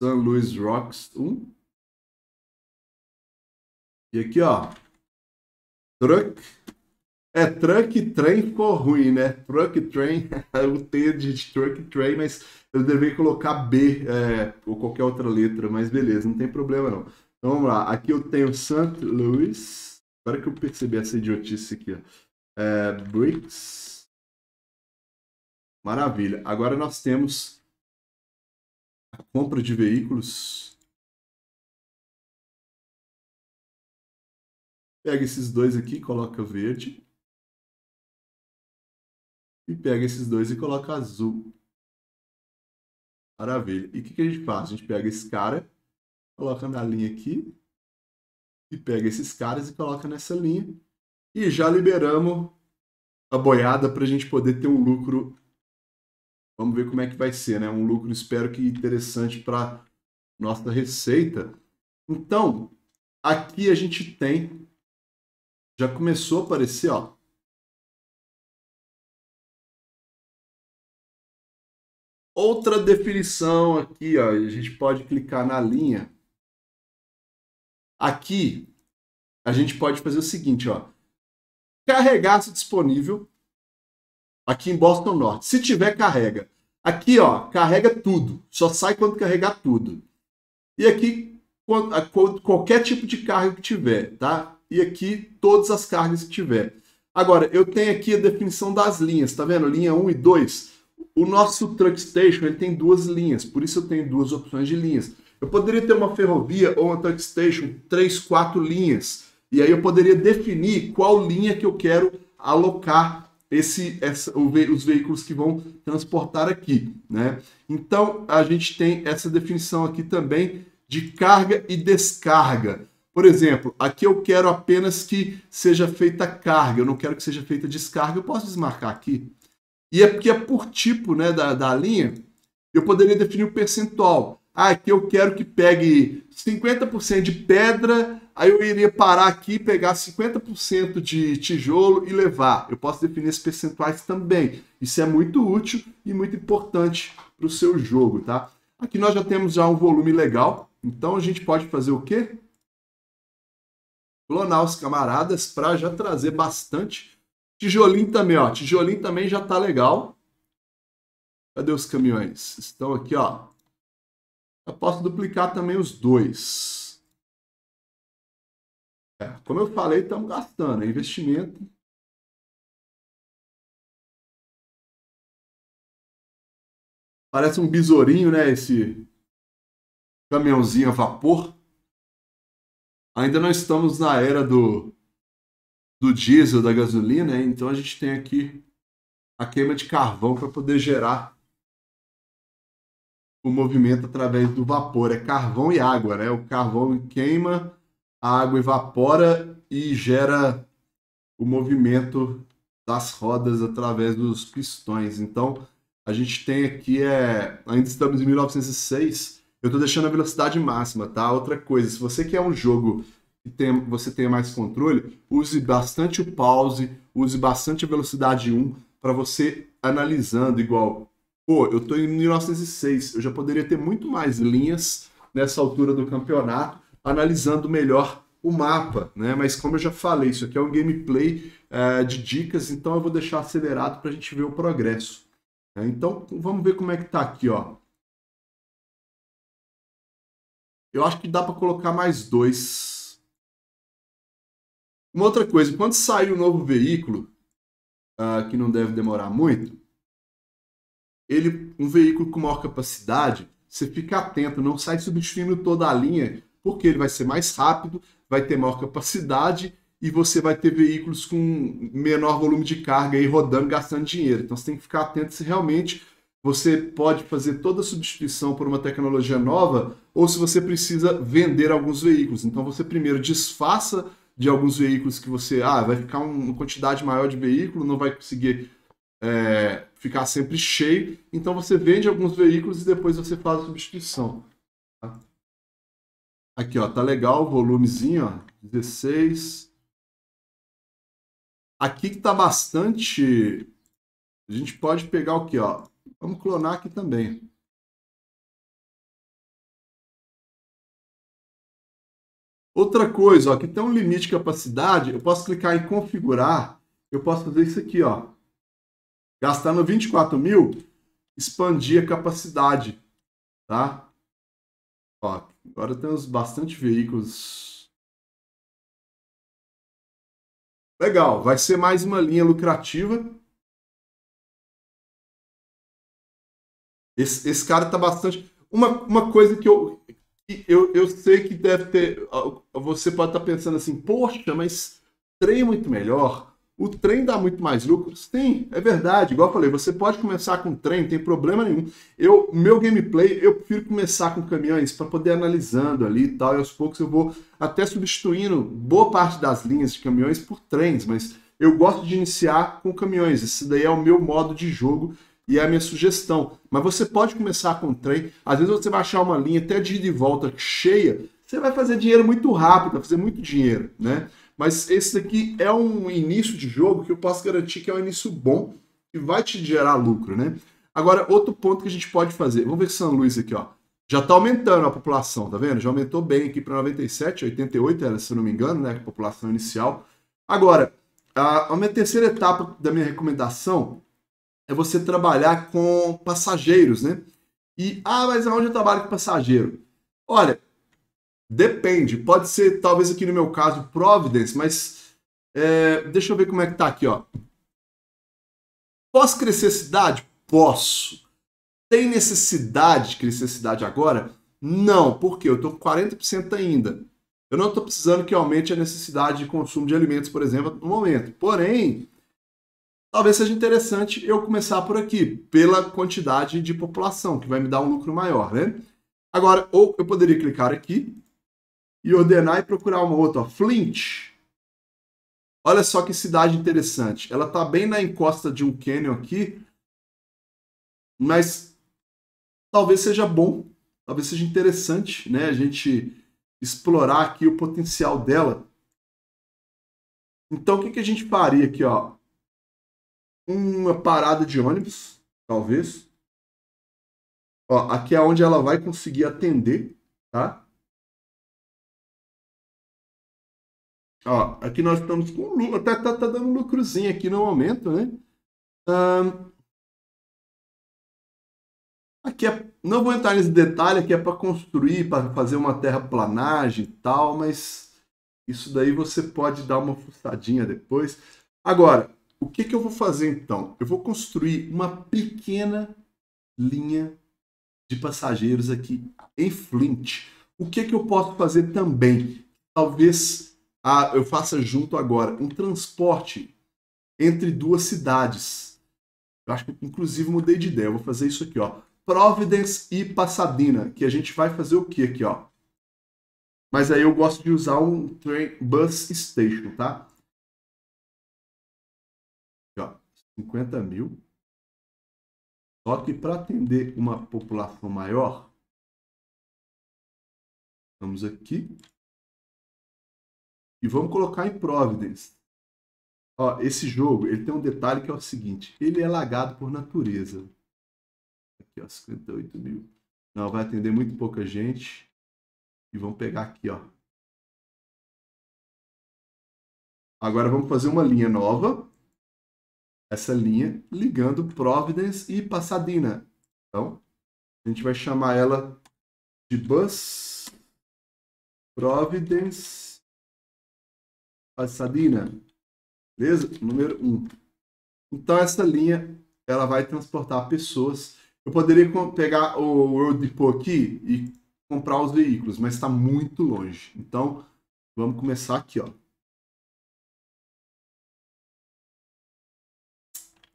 San Luis Rocks 1. E aqui, ó. Truck. É, truck e trem ficou ruim, né? Truck e train. eu tenho de truck e train, mas eu deveria colocar B é, ou qualquer outra letra, mas beleza, não tem problema não. Então vamos lá. Aqui eu tenho St. Louis. Agora que eu percebi essa idiotice aqui. É, bricks. Maravilha. Agora nós temos a compra de veículos. Pega esses dois aqui, coloca verde. E pega esses dois e coloca azul. Maravilha. E o que, que a gente faz? A gente pega esse cara Coloca na linha aqui. E pega esses caras e coloca nessa linha. E já liberamos a boiada para a gente poder ter um lucro. Vamos ver como é que vai ser, né? Um lucro, espero que interessante para nossa receita. Então, aqui a gente tem. Já começou a aparecer, ó. Outra definição aqui, ó. A gente pode clicar na linha Aqui a gente pode fazer o seguinte, ó. Carregar-se disponível aqui em Boston Norte. Se tiver, carrega. Aqui, ó, carrega tudo. Só sai quando carregar tudo. E aqui, quando, qualquer tipo de carga que tiver, tá? E aqui, todas as cargas que tiver. Agora, eu tenho aqui a definição das linhas, tá vendo? Linha 1 e 2. O nosso truck station ele tem duas linhas, por isso eu tenho duas opções de linhas. Eu poderia ter uma ferrovia ou uma station, três, quatro linhas. E aí eu poderia definir qual linha que eu quero alocar esse, essa, os veículos que vão transportar aqui. Né? Então, a gente tem essa definição aqui também de carga e descarga. Por exemplo, aqui eu quero apenas que seja feita carga, eu não quero que seja feita descarga, eu posso desmarcar aqui. E é porque é por tipo né, da, da linha, eu poderia definir o percentual. Ah, aqui eu quero que pegue 50% de pedra, aí eu iria parar aqui, pegar 50% de tijolo e levar. Eu posso definir esses percentuais também. Isso é muito útil e muito importante para o seu jogo, tá? Aqui nós já temos já um volume legal, então a gente pode fazer o quê? Clonar os camaradas para já trazer bastante. Tijolinho também, ó. Tijolinho também já tá legal. Cadê os caminhões? Estão aqui, ó. Eu posso duplicar também os dois. É, como eu falei, estamos gastando. É investimento. Parece um besourinho, né? Esse caminhãozinho a vapor. Ainda não estamos na era do, do diesel, da gasolina, né, então a gente tem aqui a queima de carvão para poder gerar o movimento através do vapor. É carvão e água, né? O carvão queima, a água evapora e gera o movimento das rodas através dos pistões. Então, a gente tem aqui é, ainda estamos em 1906. Eu estou deixando a velocidade máxima, tá? Outra coisa, se você quer um jogo que tem, você tenha mais controle, use bastante o pause, use bastante a velocidade 1 para você analisando igual pô, eu tô em 1906, eu já poderia ter muito mais linhas nessa altura do campeonato, analisando melhor o mapa, né? Mas como eu já falei, isso aqui é um gameplay eh, de dicas, então eu vou deixar acelerado para a gente ver o progresso. Né? Então vamos ver como é que tá aqui, ó. Eu acho que dá para colocar mais dois. Uma outra coisa, quando sair o um novo veículo, uh, que não deve demorar muito, ele um veículo com maior capacidade, você fica atento, não sai substituindo toda a linha, porque ele vai ser mais rápido, vai ter maior capacidade e você vai ter veículos com menor volume de carga aí rodando, gastando dinheiro. Então você tem que ficar atento se realmente você pode fazer toda a substituição por uma tecnologia nova ou se você precisa vender alguns veículos. Então você primeiro desfaça de alguns veículos que você ah, vai ficar uma quantidade maior de veículo, não vai conseguir é, ficar sempre cheio. Então você vende alguns veículos e depois você faz a substituição. Tá? Aqui, ó, tá legal o volumezinho, ó, 16. Aqui que tá bastante... A gente pode pegar o que, ó? Vamos clonar aqui também. Outra coisa, ó, aqui tem um limite de capacidade, eu posso clicar em configurar, eu posso fazer isso aqui, ó. Gastando 24 mil, expandir a capacidade, tá? Ó, agora temos bastante veículos. Legal, vai ser mais uma linha lucrativa. Esse, esse cara tá bastante. Uma, uma coisa que eu, eu, eu sei que deve ter. Você pode estar tá pensando assim, poxa, mas trem muito melhor. O trem dá muito mais lucro? Sim, é verdade. Igual eu falei, você pode começar com trem, não tem problema nenhum. Eu, meu gameplay, eu prefiro começar com caminhões para poder analisando ali e tal. E aos poucos eu vou até substituindo boa parte das linhas de caminhões por trens, mas eu gosto de iniciar com caminhões. Esse daí é o meu modo de jogo e é a minha sugestão. Mas você pode começar com trem. Às vezes você vai achar uma linha até de ida e volta cheia, você vai fazer dinheiro muito rápido, vai fazer muito dinheiro, né? Mas esse daqui é um início de jogo que eu posso garantir que é um início bom, que vai te gerar lucro, né? Agora, outro ponto que a gente pode fazer. Vamos ver São Luís aqui, ó. Já está aumentando a população, tá vendo? Já aumentou bem aqui para 97, 88 era, se não me engano, né? A população inicial. Agora, a, a minha terceira etapa da minha recomendação é você trabalhar com passageiros, né? E, ah, mas aonde eu trabalho com passageiro? Olha, Depende. Pode ser, talvez aqui no meu caso, Providence, mas é, deixa eu ver como é que tá aqui, ó. Posso crescer cidade? Posso. Tem necessidade de crescer cidade agora? Não, porque eu tô com 40% ainda. Eu não estou precisando que aumente a necessidade de consumo de alimentos, por exemplo, no momento. Porém, talvez seja interessante eu começar por aqui, pela quantidade de população, que vai me dar um lucro maior, né? Agora, ou eu poderia clicar aqui e ordenar e procurar uma outra. Ó. Flint. Olha só que cidade interessante. Ela tá bem na encosta de um canyon aqui, mas talvez seja bom, talvez seja interessante, né? A gente explorar aqui o potencial dela. Então, o que, que a gente faria aqui, ó? Uma parada de ônibus, talvez. Ó, aqui é onde ela vai conseguir atender, tá? Ó, aqui nós estamos com lucro. Tá, tá, tá dando lucrozinho aqui no momento, né? Um, aqui é, não vou entrar nesse detalhe, aqui é para construir, para fazer uma terraplanagem e tal, mas isso daí você pode dar uma fuçadinha depois. Agora, o que, que eu vou fazer então? Eu vou construir uma pequena linha de passageiros aqui em Flint. O que, que eu posso fazer também? Talvez ah, eu faça junto agora. Um transporte entre duas cidades. Eu acho que, inclusive, mudei de ideia. Eu vou fazer isso aqui, ó. Providence e Pasadena, que a gente vai fazer o que aqui, ó? Mas aí eu gosto de usar um train, bus station, tá? Aqui, ó, 50 mil. Só que para atender uma população maior, vamos aqui, e vamos colocar em Providence. Ó, esse jogo, ele tem um detalhe que é o seguinte. Ele é lagado por natureza. Aqui, ó, 58 mil. Não, vai atender muito pouca gente. E vamos pegar aqui, ó. Agora vamos fazer uma linha nova. Essa linha ligando Providence e Pasadena. Então, a gente vai chamar ela de Bus Providence Pasadena. Beleza? Número 1. Um. Então, essa linha ela vai transportar pessoas. Eu poderia pegar o World Depot aqui e comprar os veículos, mas está muito longe. Então, vamos começar aqui, ó.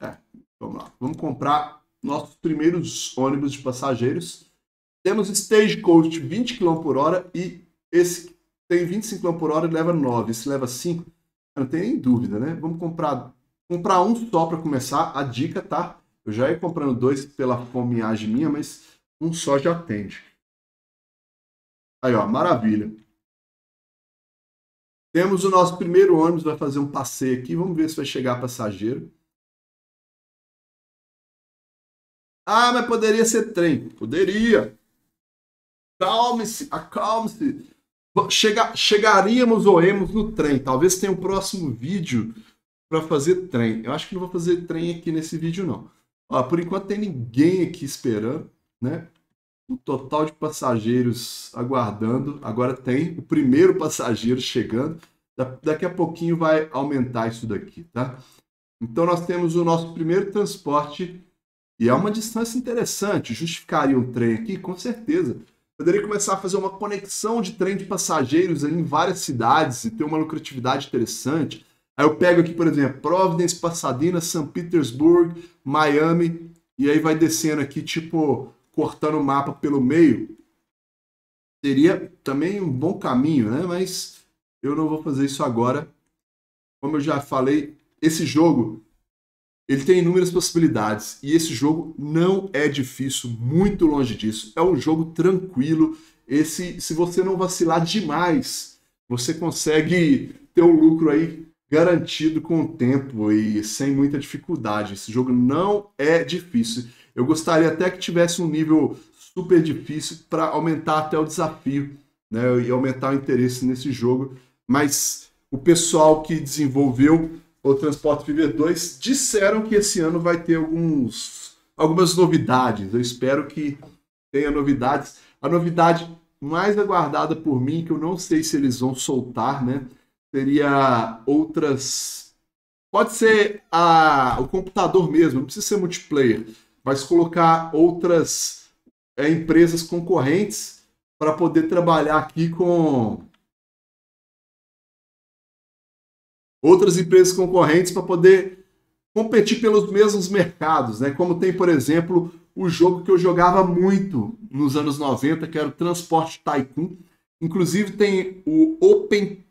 É, vamos lá. Vamos comprar nossos primeiros ônibus de passageiros. Temos Stagecoach 20 km por hora e esse tem 25 km por hora e leva 9, se leva 5, não tem nem dúvida, né? Vamos comprar, comprar um só para começar, a dica, tá? Eu já ia comprando dois pela fomeagem minha, mas um só já atende. Aí, ó, maravilha. Temos o nosso primeiro ônibus, vai fazer um passeio aqui. Vamos ver se vai chegar passageiro. Ah, mas poderia ser trem. Poderia. Calme-se, acalme-se. Chega, chegaríamos ou emos no trem. Talvez tenha um próximo vídeo para fazer trem. Eu acho que não vou fazer trem aqui nesse vídeo, não. Ó, por enquanto tem ninguém aqui esperando, né? O total de passageiros aguardando. Agora tem o primeiro passageiro chegando. Da, daqui a pouquinho vai aumentar isso daqui, tá? Então nós temos o nosso primeiro transporte e é uma distância interessante. Justificaria um trem aqui, com certeza poderia começar a fazer uma conexão de trem de passageiros em várias cidades e ter uma lucratividade interessante. Aí eu pego aqui, por exemplo, Providence, Pasadena, São Petersburg, Miami, e aí vai descendo aqui, tipo, cortando o mapa pelo meio. Seria também um bom caminho, né? Mas eu não vou fazer isso agora. Como eu já falei, esse jogo ele tem inúmeras possibilidades e esse jogo não é difícil, muito longe disso. É um jogo tranquilo. Esse, se você não vacilar demais, você consegue ter um lucro aí garantido com o tempo e sem muita dificuldade. Esse jogo não é difícil. Eu gostaria até que tivesse um nível super difícil para aumentar até o desafio, né, e aumentar o interesse nesse jogo, mas o pessoal que desenvolveu o Transporte Viver 2, disseram que esse ano vai ter alguns, algumas novidades. Eu espero que tenha novidades. A novidade mais aguardada por mim, que eu não sei se eles vão soltar, né? Seria outras. Pode ser a... o computador mesmo, não precisa ser multiplayer, mas colocar outras é, empresas concorrentes para poder trabalhar aqui com outras empresas concorrentes para poder competir pelos mesmos mercados, né? Como tem, por exemplo, o jogo que eu jogava muito nos anos 90, que era o Transporte Tycoon. Inclusive tem o Open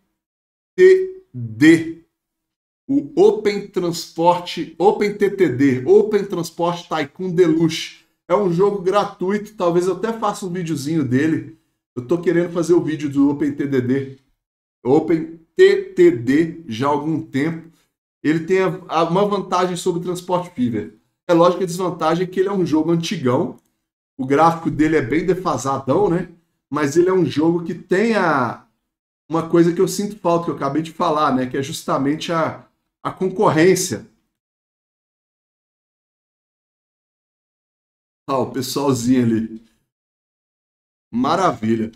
TD, o Open Transporte, Open TTD, Open Transporte Tycoon Deluxe. É um jogo gratuito, talvez eu até faça um videozinho dele. Eu tô querendo fazer o vídeo do Open TDD, Open TTD já há algum tempo. Ele tem uma vantagem sobre o transporte Fever. É lógico que a desvantagem é que ele é um jogo antigão. O gráfico dele é bem defasadão, né? Mas ele é um jogo que tem a, uma coisa que eu sinto falta, que eu acabei de falar, né? Que é justamente a, a concorrência. Ah, o pessoalzinho ali. Maravilha.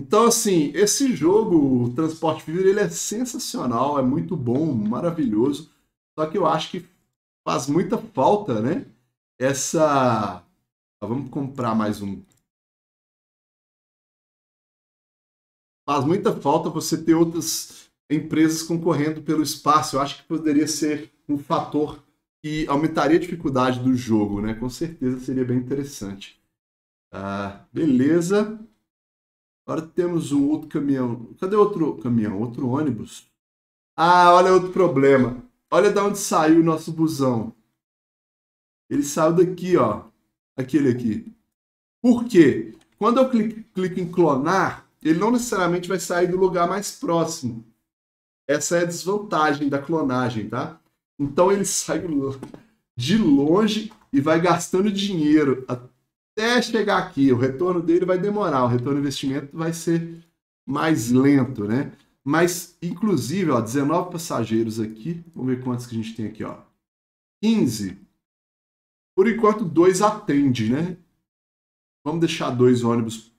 Então, assim, esse jogo, o Transporte Fever, ele é sensacional, é muito bom, maravilhoso. Só que eu acho que faz muita falta, né? Essa. Ah, vamos comprar mais um. Faz muita falta você ter outras empresas concorrendo pelo espaço. Eu acho que poderia ser um fator que aumentaria a dificuldade do jogo, né? Com certeza seria bem interessante. Ah, beleza. Agora temos um outro caminhão. Cadê outro caminhão? Outro ônibus? Ah, olha outro problema. Olha de onde saiu o nosso busão. Ele saiu daqui, ó. Aquele aqui. Por quê? Quando eu clico, clico em clonar, ele não necessariamente vai sair do lugar mais próximo. Essa é a desvantagem da clonagem, tá? Então ele sai de longe e vai gastando dinheiro até chegar aqui. O retorno dele vai demorar, o retorno do investimento vai ser mais lento, né? Mas, inclusive, ó, 19 passageiros aqui. Vamos ver quantos que a gente tem aqui, ó. 15. Por enquanto, dois atende, né? Vamos deixar dois ônibus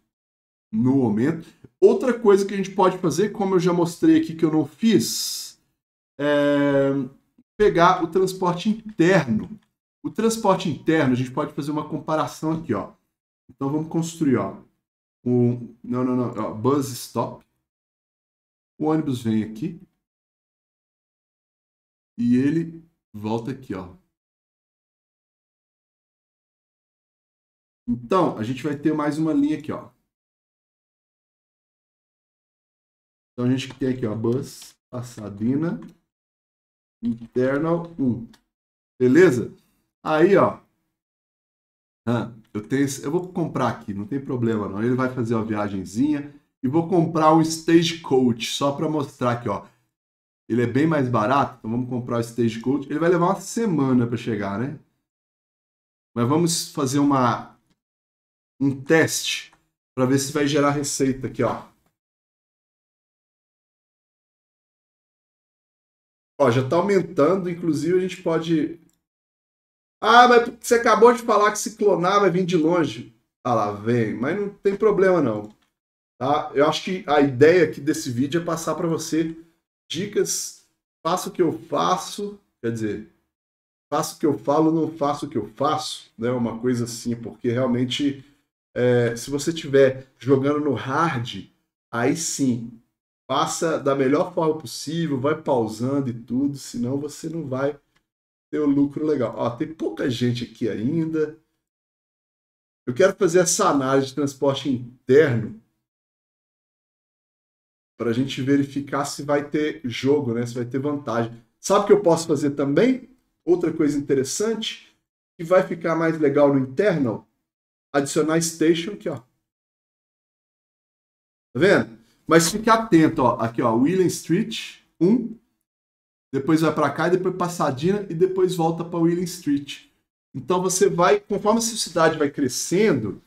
no momento. Outra coisa que a gente pode fazer, como eu já mostrei aqui que eu não fiz, é pegar o transporte interno o transporte interno, a gente pode fazer uma comparação aqui, ó. Então vamos construir, ó, um, não, não, não, ó, bus stop. O ônibus vem aqui e ele volta aqui, ó. Então, a gente vai ter mais uma linha aqui, ó. Então a gente tem aqui, ó, bus Passadina internal 1. Beleza? Aí, ó. eu, tenho esse, eu vou comprar aqui, não tem problema não. Ele vai fazer uma viagemzinha e vou comprar um stagecoach só para mostrar aqui, ó. Ele é bem mais barato, então vamos comprar o stagecoach. Ele vai levar uma semana para chegar, né? Mas vamos fazer uma um teste para ver se vai gerar receita aqui, ó. Ó, já está aumentando, inclusive a gente pode ah, mas você acabou de falar que se clonar vai vir de longe. Ah lá, vem. Mas não tem problema, não. Tá? Eu acho que a ideia aqui desse vídeo é passar para você dicas. Faço o que eu faço. Quer dizer, faço o que eu falo, não faço o que eu faço. Né? Uma coisa assim, porque realmente, é, se você estiver jogando no hard, aí sim, faça da melhor forma possível, vai pausando e tudo, senão você não vai ter lucro legal. Ó, tem pouca gente aqui ainda. Eu quero fazer essa análise de transporte interno para a gente verificar se vai ter jogo, né? Se vai ter vantagem. Sabe o que eu posso fazer também? Outra coisa interessante que vai ficar mais legal no internal, adicionar station aqui, ó. Tá vendo? Mas fique atento, ó, aqui, ó, William Street 1, depois vai para cá, e depois Passadina e depois volta para Willing Street. Então você vai, conforme a sua cidade vai crescendo,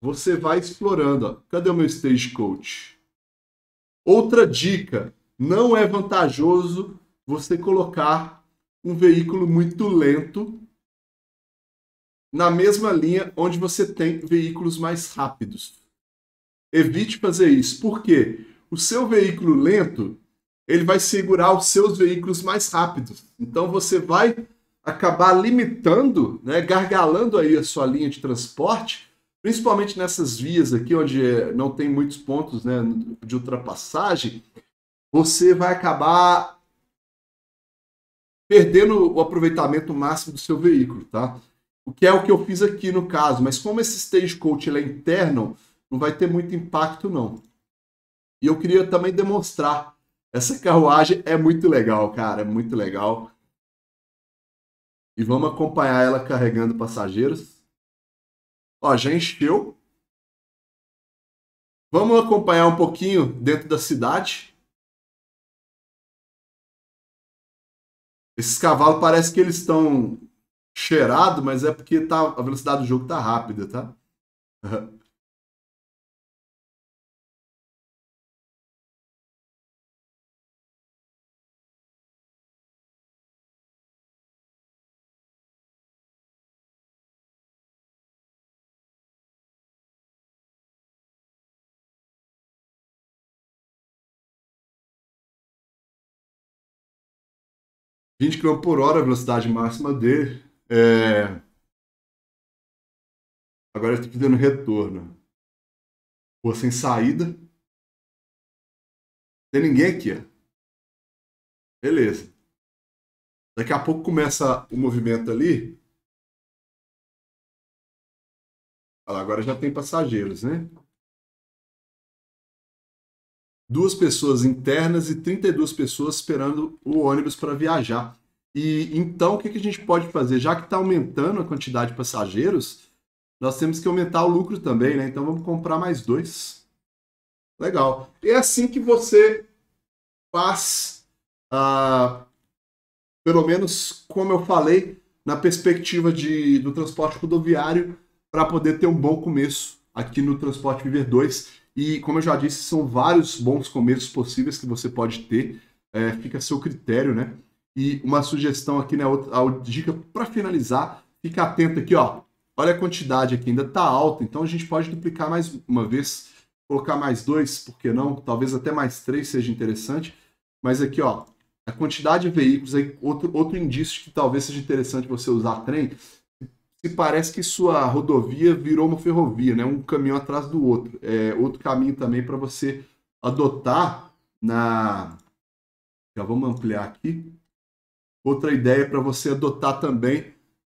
você vai explorando. Ó. Cadê o meu stagecoach? Outra dica: não é vantajoso você colocar um veículo muito lento na mesma linha onde você tem veículos mais rápidos. Evite fazer isso, porque o seu veículo lento ele vai segurar os seus veículos mais rápidos. Então você vai acabar limitando, né, gargalando aí a sua linha de transporte, principalmente nessas vias aqui onde não tem muitos pontos né, de ultrapassagem, você vai acabar perdendo o aproveitamento máximo do seu veículo, tá? O que é o que eu fiz aqui no caso, mas como esse stagecoach ele é interno, não vai ter muito impacto não. E eu queria também demonstrar essa carruagem é muito legal, cara, é muito legal. E vamos acompanhar ela carregando passageiros. Ó, já encheu. Vamos acompanhar um pouquinho dentro da cidade. Esses cavalos parece que eles estão cheirados, mas é porque tá, a velocidade do jogo tá rápida, tá? 20 km por hora a velocidade máxima dele. É... Agora ele tem pedindo retorno. Rua sem saída. Tem ninguém aqui, ó. Beleza. Daqui a pouco começa o movimento ali. Agora já tem passageiros, né? duas pessoas internas e 32 pessoas esperando o ônibus para viajar. E então o que, que a gente pode fazer? Já que está aumentando a quantidade de passageiros, nós temos que aumentar o lucro também, né? Então vamos comprar mais dois. Legal. É assim que você faz, ah, pelo menos como eu falei, na perspectiva de, do transporte rodoviário, para poder ter um bom começo aqui no Transporte Viver 2. E como eu já disse, são vários bons começos possíveis que você pode ter. É, fica a seu critério, né? E uma sugestão aqui, né? A, a dica para finalizar, fica atento aqui, ó. Olha a quantidade aqui, ainda está alta, então a gente pode duplicar mais uma vez, colocar mais dois, por que não? Talvez até mais três seja interessante. Mas aqui, ó, a quantidade de veículos, aí, outro, outro indício que talvez seja interessante você usar trem, se parece que sua rodovia virou uma ferrovia, né? Um caminhão atrás do outro. É outro caminho também para você adotar na. Já vamos ampliar aqui. Outra ideia para você adotar também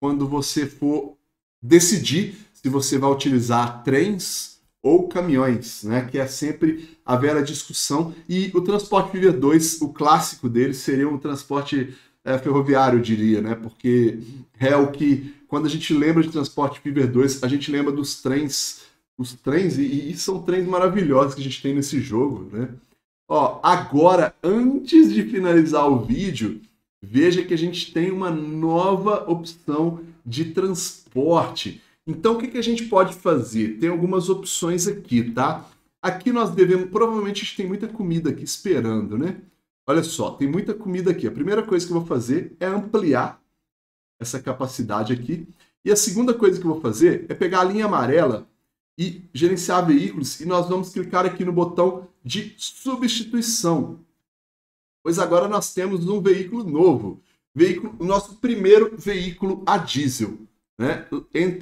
quando você for decidir se você vai utilizar trens ou caminhões, né? Que é sempre a vera discussão. E o transporte Viver 2, o clássico dele, seria um transporte é, ferroviário, eu diria, né? Porque é o que quando a gente lembra de Transporte Fever 2, a gente lembra dos trens. Os trens, e, e são trens maravilhosos que a gente tem nesse jogo, né? Ó, agora, antes de finalizar o vídeo, veja que a gente tem uma nova opção de transporte. Então, o que, que a gente pode fazer? Tem algumas opções aqui, tá? Aqui nós devemos... Provavelmente a gente tem muita comida aqui esperando, né? Olha só, tem muita comida aqui. A primeira coisa que eu vou fazer é ampliar essa capacidade aqui. E a segunda coisa que eu vou fazer é pegar a linha amarela e gerenciar veículos e nós vamos clicar aqui no botão de substituição. Pois agora nós temos um veículo novo, veículo, o nosso primeiro veículo a diesel, né?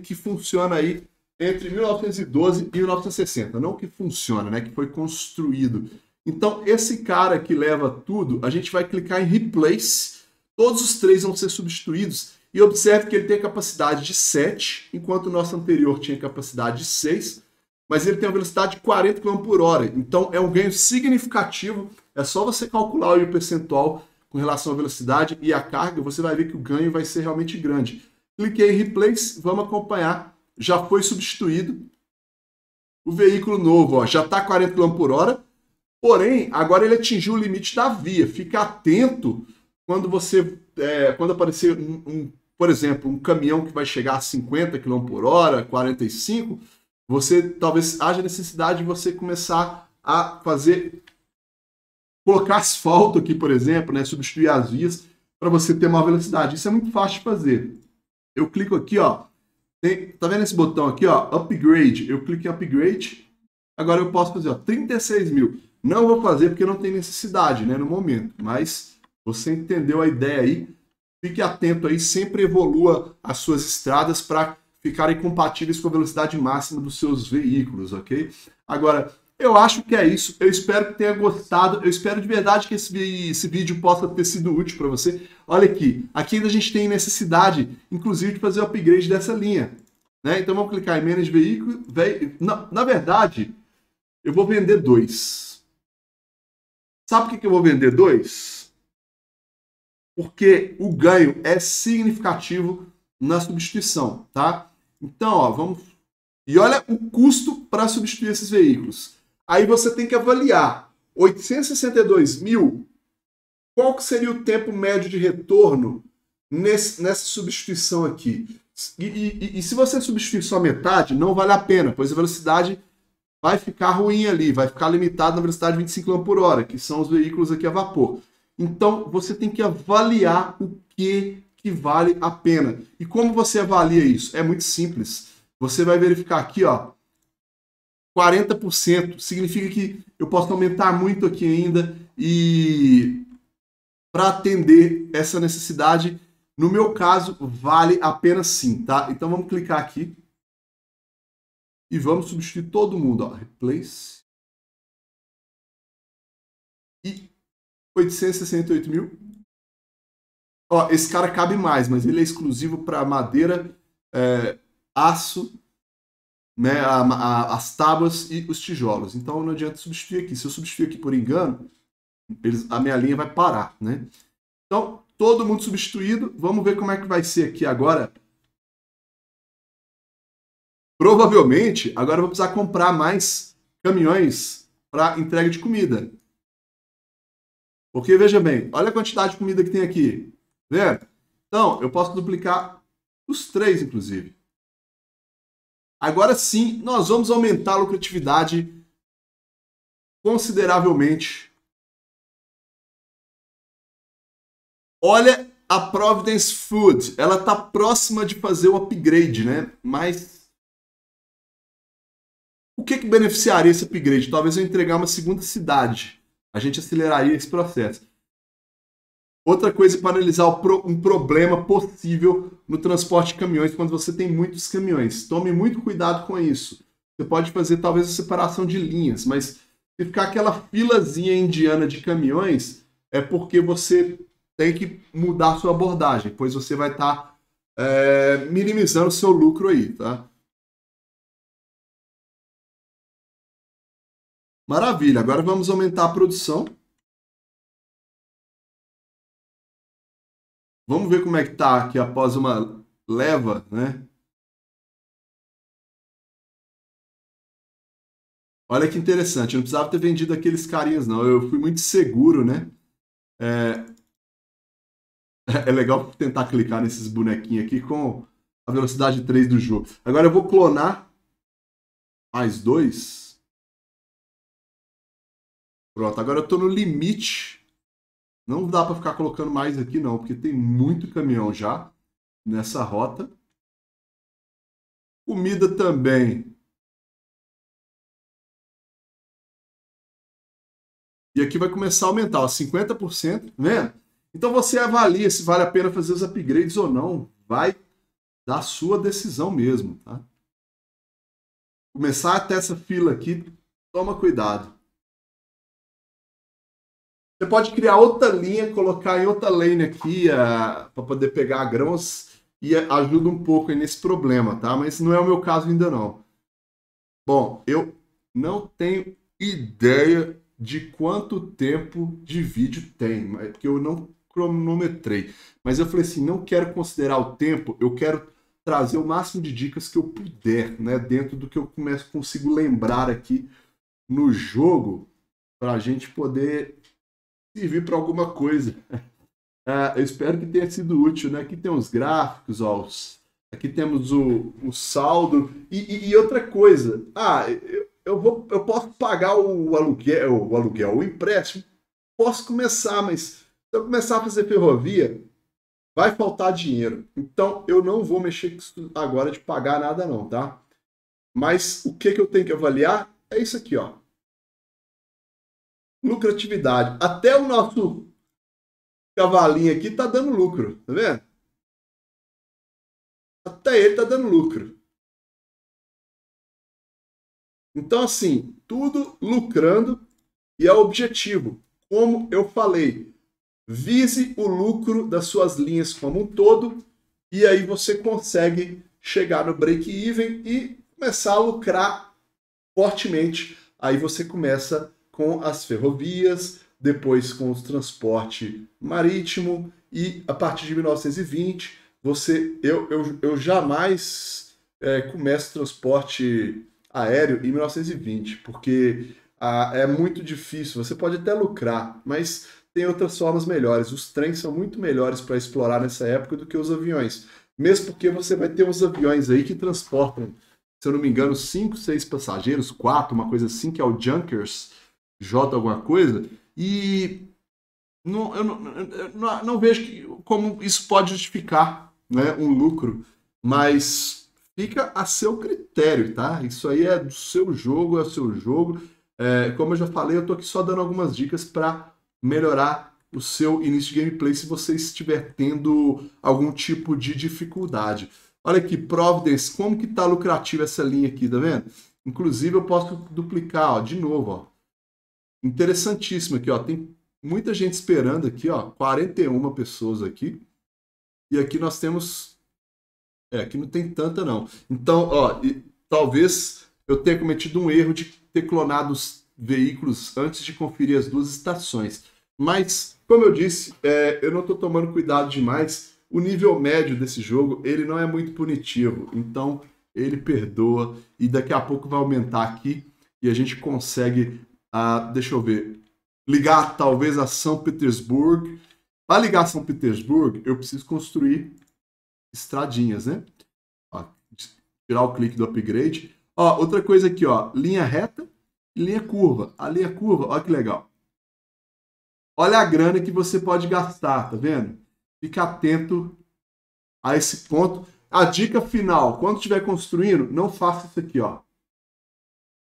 que funciona aí entre 1912 e 1960, não que funciona, né? que foi construído. Então esse cara que leva tudo, a gente vai clicar em replace, todos os três vão ser substituídos e observe que ele tem capacidade de 7, enquanto o nosso anterior tinha capacidade de 6, mas ele tem uma velocidade de 40 km por hora. Então é um ganho significativo. É só você calcular o percentual com relação à velocidade e à carga, você vai ver que o ganho vai ser realmente grande. Cliquei em Replace, vamos acompanhar. Já foi substituído o veículo novo, ó, já está 40 km por hora, porém agora ele atingiu o limite da via. Fica atento quando você é, quando aparecer um, um por exemplo, um caminhão que vai chegar a 50 km por hora, 45, você talvez haja necessidade de você começar a fazer colocar asfalto aqui, por exemplo, né, substituir as vias para você ter maior velocidade. Isso é muito fácil de fazer. Eu clico aqui, ó, tem, tá vendo esse botão aqui, ó, upgrade. Eu clico em upgrade. Agora eu posso fazer, ó, 36 mil. Não vou fazer porque não tem necessidade, né, no momento. Mas você entendeu a ideia aí fique atento aí, sempre evolua as suas estradas para ficarem compatíveis com a velocidade máxima dos seus veículos, ok? Agora, eu acho que é isso. Eu espero que tenha gostado. Eu espero de verdade que esse, esse vídeo possa ter sido útil para você. Olha aqui, aqui ainda a gente tem necessidade, inclusive, de fazer o upgrade dessa linha. Né? Então vamos clicar em menos veículo. Ve... Na, na, verdade, eu vou vender dois. Sabe por que, que eu vou vender dois? porque o ganho é significativo na substituição, tá? Então, ó, vamos e olha o custo para substituir esses veículos. Aí você tem que avaliar 862 mil. Qual que seria o tempo médio de retorno nesse, nessa substituição aqui? E, e, e, se você substituir só metade, não vale a pena, pois a velocidade vai ficar ruim ali, vai ficar limitada na velocidade de 25 km por hora, que são os veículos aqui a vapor. Então, você tem que avaliar o que, que vale a pena. E como você avalia isso? É muito simples. Você vai verificar aqui, ó, 40%. Significa que eu posso aumentar muito aqui ainda e para atender essa necessidade, no meu caso, vale a pena sim, tá? Então vamos clicar aqui e vamos substituir todo mundo, ó, replace 868 mil. Ó, esse cara cabe mais, mas ele é exclusivo para madeira, é, aço, né, a, a, as tábuas e os tijolos. Então não adianta substituir aqui. Se eu substituir aqui por engano, eles, a minha linha vai parar, né? Então, todo mundo substituído. Vamos ver como é que vai ser aqui agora. Provavelmente, agora eu vou precisar comprar mais caminhões para entrega de comida. Porque, veja bem, olha a quantidade de comida que tem aqui. Né? Então, eu posso duplicar os três, inclusive. Agora sim, nós vamos aumentar a lucratividade consideravelmente. Olha a Providence Food, ela está próxima de fazer o upgrade, né? Mas o que, que beneficiaria esse upgrade? Talvez eu entregar uma segunda cidade. A gente aceleraria esse processo. Outra coisa para analisar um problema possível no transporte de caminhões quando você tem muitos caminhões. Tome muito cuidado com isso. Você pode fazer talvez a separação de linhas, mas se ficar aquela filazinha indiana de caminhões, é porque você tem que mudar sua abordagem, pois você vai estar tá, é, minimizando o seu lucro aí, tá? Maravilha, agora vamos aumentar a produção. Vamos ver como é que tá aqui após uma leva, né? Olha que interessante, eu não precisava ter vendido aqueles carinhas não, eu fui muito seguro, né? É, é legal tentar clicar nesses bonequinhos aqui com a velocidade 3 do jogo. Agora eu vou clonar mais dois. Pronto, agora eu tô no limite. Não dá para ficar colocando mais aqui não, porque tem muito caminhão já nessa rota. Comida também. E aqui vai começar a aumentar, ó, 50%, né? Então você avalia se vale a pena fazer os upgrades ou não. Vai da sua decisão mesmo, tá? Começar até essa fila aqui, toma cuidado. Você pode criar outra linha, colocar em outra lane aqui uh, ah, para poder pegar grãos e ajuda um pouco nesse problema, tá? Mas não é o meu caso ainda não. Bom, eu não tenho ideia de quanto tempo de vídeo tem, porque eu não cronometrei. Mas eu falei assim, não quero considerar o tempo, eu quero trazer o máximo de dicas que eu puder, né? Dentro do que eu começo, consigo lembrar aqui no jogo, para a gente poder servir para alguma coisa. Uh, eu espero que tenha sido útil, né? Aqui tem os gráficos, ó, os... aqui temos o, o saldo. E, e, e, outra coisa, ah, eu, eu, vou, eu posso pagar o aluguel, o aluguel, o empréstimo. Posso começar, mas se eu começar a fazer ferrovia, vai faltar dinheiro. Então eu não vou mexer com isso agora de pagar nada, não, tá? Mas o que, que eu tenho que avaliar é isso aqui, ó lucratividade. Até o nosso cavalinho aqui tá dando lucro, tá vendo? Até ele tá dando lucro. Então, assim, tudo lucrando e é objetivo. Como eu falei, vise o lucro das suas linhas como um todo e aí você consegue chegar no break-even e começar a lucrar fortemente. Aí você começa com as ferrovias, depois com o transporte marítimo e a partir de 1920 você eu, eu, eu jamais é, começo transporte aéreo em 1920 porque ah, é muito difícil você pode até lucrar mas tem outras formas melhores os trens são muito melhores para explorar nessa época do que os aviões mesmo porque você vai ter uns aviões aí que transportam se eu não me engano cinco seis passageiros quatro uma coisa assim que é o Junkers J alguma coisa, e não, eu, não, eu não, vejo que, como isso pode justificar né, um lucro, mas fica a seu critério, tá? Isso aí é do seu jogo, é o seu jogo. É, como eu já falei, eu tô aqui só dando algumas dicas para melhorar o seu início de gameplay se você estiver tendo algum tipo de dificuldade. Olha aqui, Providence, como que tá lucrativa essa linha aqui, tá vendo? Inclusive eu posso duplicar, ó, de novo, ó interessantíssimo aqui, ó. Tem muita gente esperando aqui, ó. 41 pessoas aqui. E aqui nós temos. É, aqui não tem tanta, não. Então, ó, e, talvez eu tenha cometido um erro de ter clonado os veículos antes de conferir as duas estações. Mas, como eu disse, é, eu não estou tomando cuidado demais. O nível médio desse jogo, ele não é muito punitivo. Então, ele perdoa e daqui a pouco vai aumentar aqui e a gente consegue ah, deixa eu ver, ligar talvez a São Petersburgo. Para ligar a São Petersburgo, eu preciso construir estradinhas, né? Ó, tirar o clique do upgrade. Ó, outra coisa aqui, ó, linha reta e linha curva. A linha curva, olha que legal. Olha a grana que você pode gastar, tá vendo? Fica atento a esse ponto. A dica final, quando estiver construindo, não faça isso aqui, ó.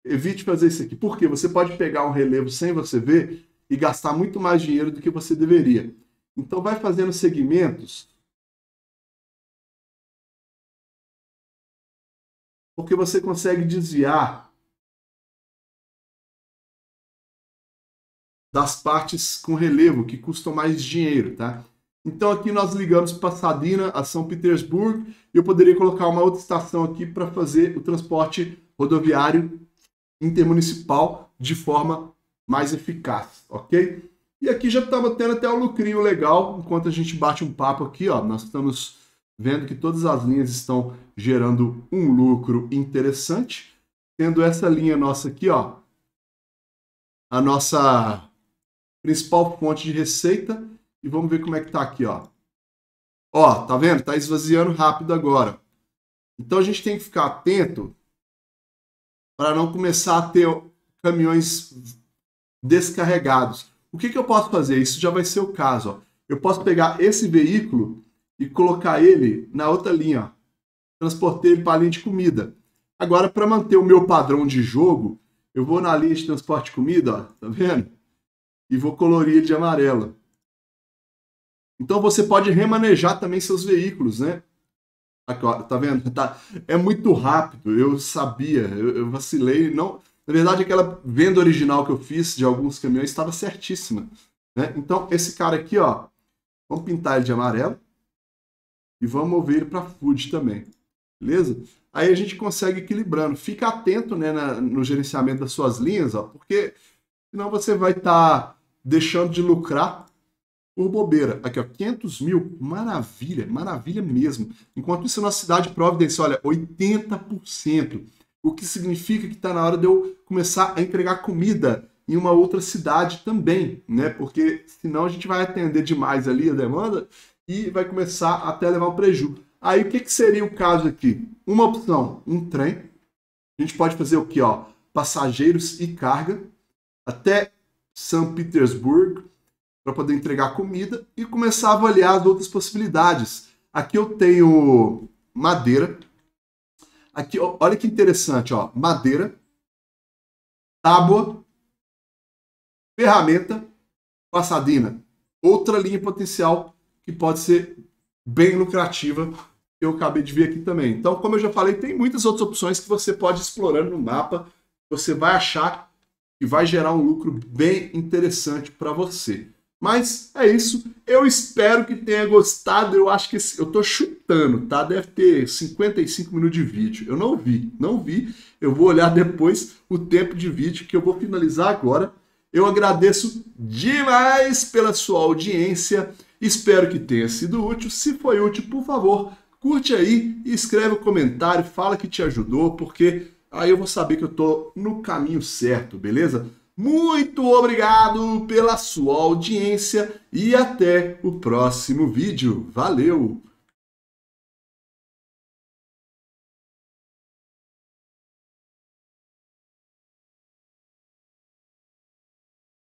Evite fazer isso aqui. Porque você pode pegar um relevo sem você ver e gastar muito mais dinheiro do que você deveria. Então vai fazendo segmentos. Porque você consegue desviar das partes com relevo que custam mais dinheiro, tá? Então aqui nós ligamos Pasadena a São Petersburgo eu poderia colocar uma outra estação aqui para fazer o transporte rodoviário intermunicipal de forma mais eficaz, ok? E aqui já estava tendo até o um lucrinho legal, enquanto a gente bate um papo aqui, ó, nós estamos vendo que todas as linhas estão gerando um lucro interessante, tendo essa linha nossa aqui, ó, a nossa principal fonte de receita e vamos ver como é que tá aqui, ó. Ó, tá vendo? Tá esvaziando rápido agora. Então a gente tem que ficar atento para não começar a ter caminhões descarregados. O que, que eu posso fazer? Isso já vai ser o caso. Ó. Eu posso pegar esse veículo e colocar ele na outra linha. Ó. Transportei ele para a linha de comida. Agora, para manter o meu padrão de jogo, eu vou na linha de transporte de comida, ó, tá vendo? E vou colorir ele de amarelo. Então você pode remanejar também seus veículos, né? Tá, tá vendo? Tá, é muito rápido, eu sabia, eu, eu vacilei. Não, na verdade, aquela venda original que eu fiz de alguns caminhões estava certíssima. Né? Então, esse cara aqui, ó, vamos pintar ele de amarelo e vamos mover ele para food também. Beleza? Aí a gente consegue equilibrando. Fica atento né, na, no gerenciamento das suas linhas, ó, porque senão você vai estar tá deixando de lucrar por bobeira. Aqui, ó, 500 mil, maravilha, maravilha mesmo. Enquanto isso, na cidade Providence, olha, 80%. O que significa que está na hora de eu começar a entregar comida em uma outra cidade também, né? Porque senão a gente vai atender demais ali a demanda e vai começar até levar um prejuízo. Aí o que, que seria o caso aqui? Uma opção, um trem. A gente pode fazer o que, ó? Passageiros e carga até São Petersburgo para poder entregar comida e começar a avaliar as outras possibilidades. Aqui eu tenho madeira. Aqui, olha que interessante, ó, madeira, tábua, ferramenta, passadina. Outra linha potencial que pode ser bem lucrativa, que eu acabei de ver aqui também. Então, como eu já falei, tem muitas outras opções que você pode explorar no mapa, você vai achar que vai gerar um lucro bem interessante para você. Mas é isso. Eu espero que tenha gostado. Eu acho que esse... eu tô chutando, tá? Deve ter 55 minutos de vídeo. Eu não vi, não vi. Eu vou olhar depois o tempo de vídeo que eu vou finalizar agora. Eu agradeço demais pela sua audiência. Espero que tenha sido útil. Se foi útil, por favor, curte aí, escreve um comentário, fala que te ajudou, porque aí eu vou saber que eu tô no caminho certo, beleza? Muito obrigado pela sua audiência e até o próximo vídeo. Valeu!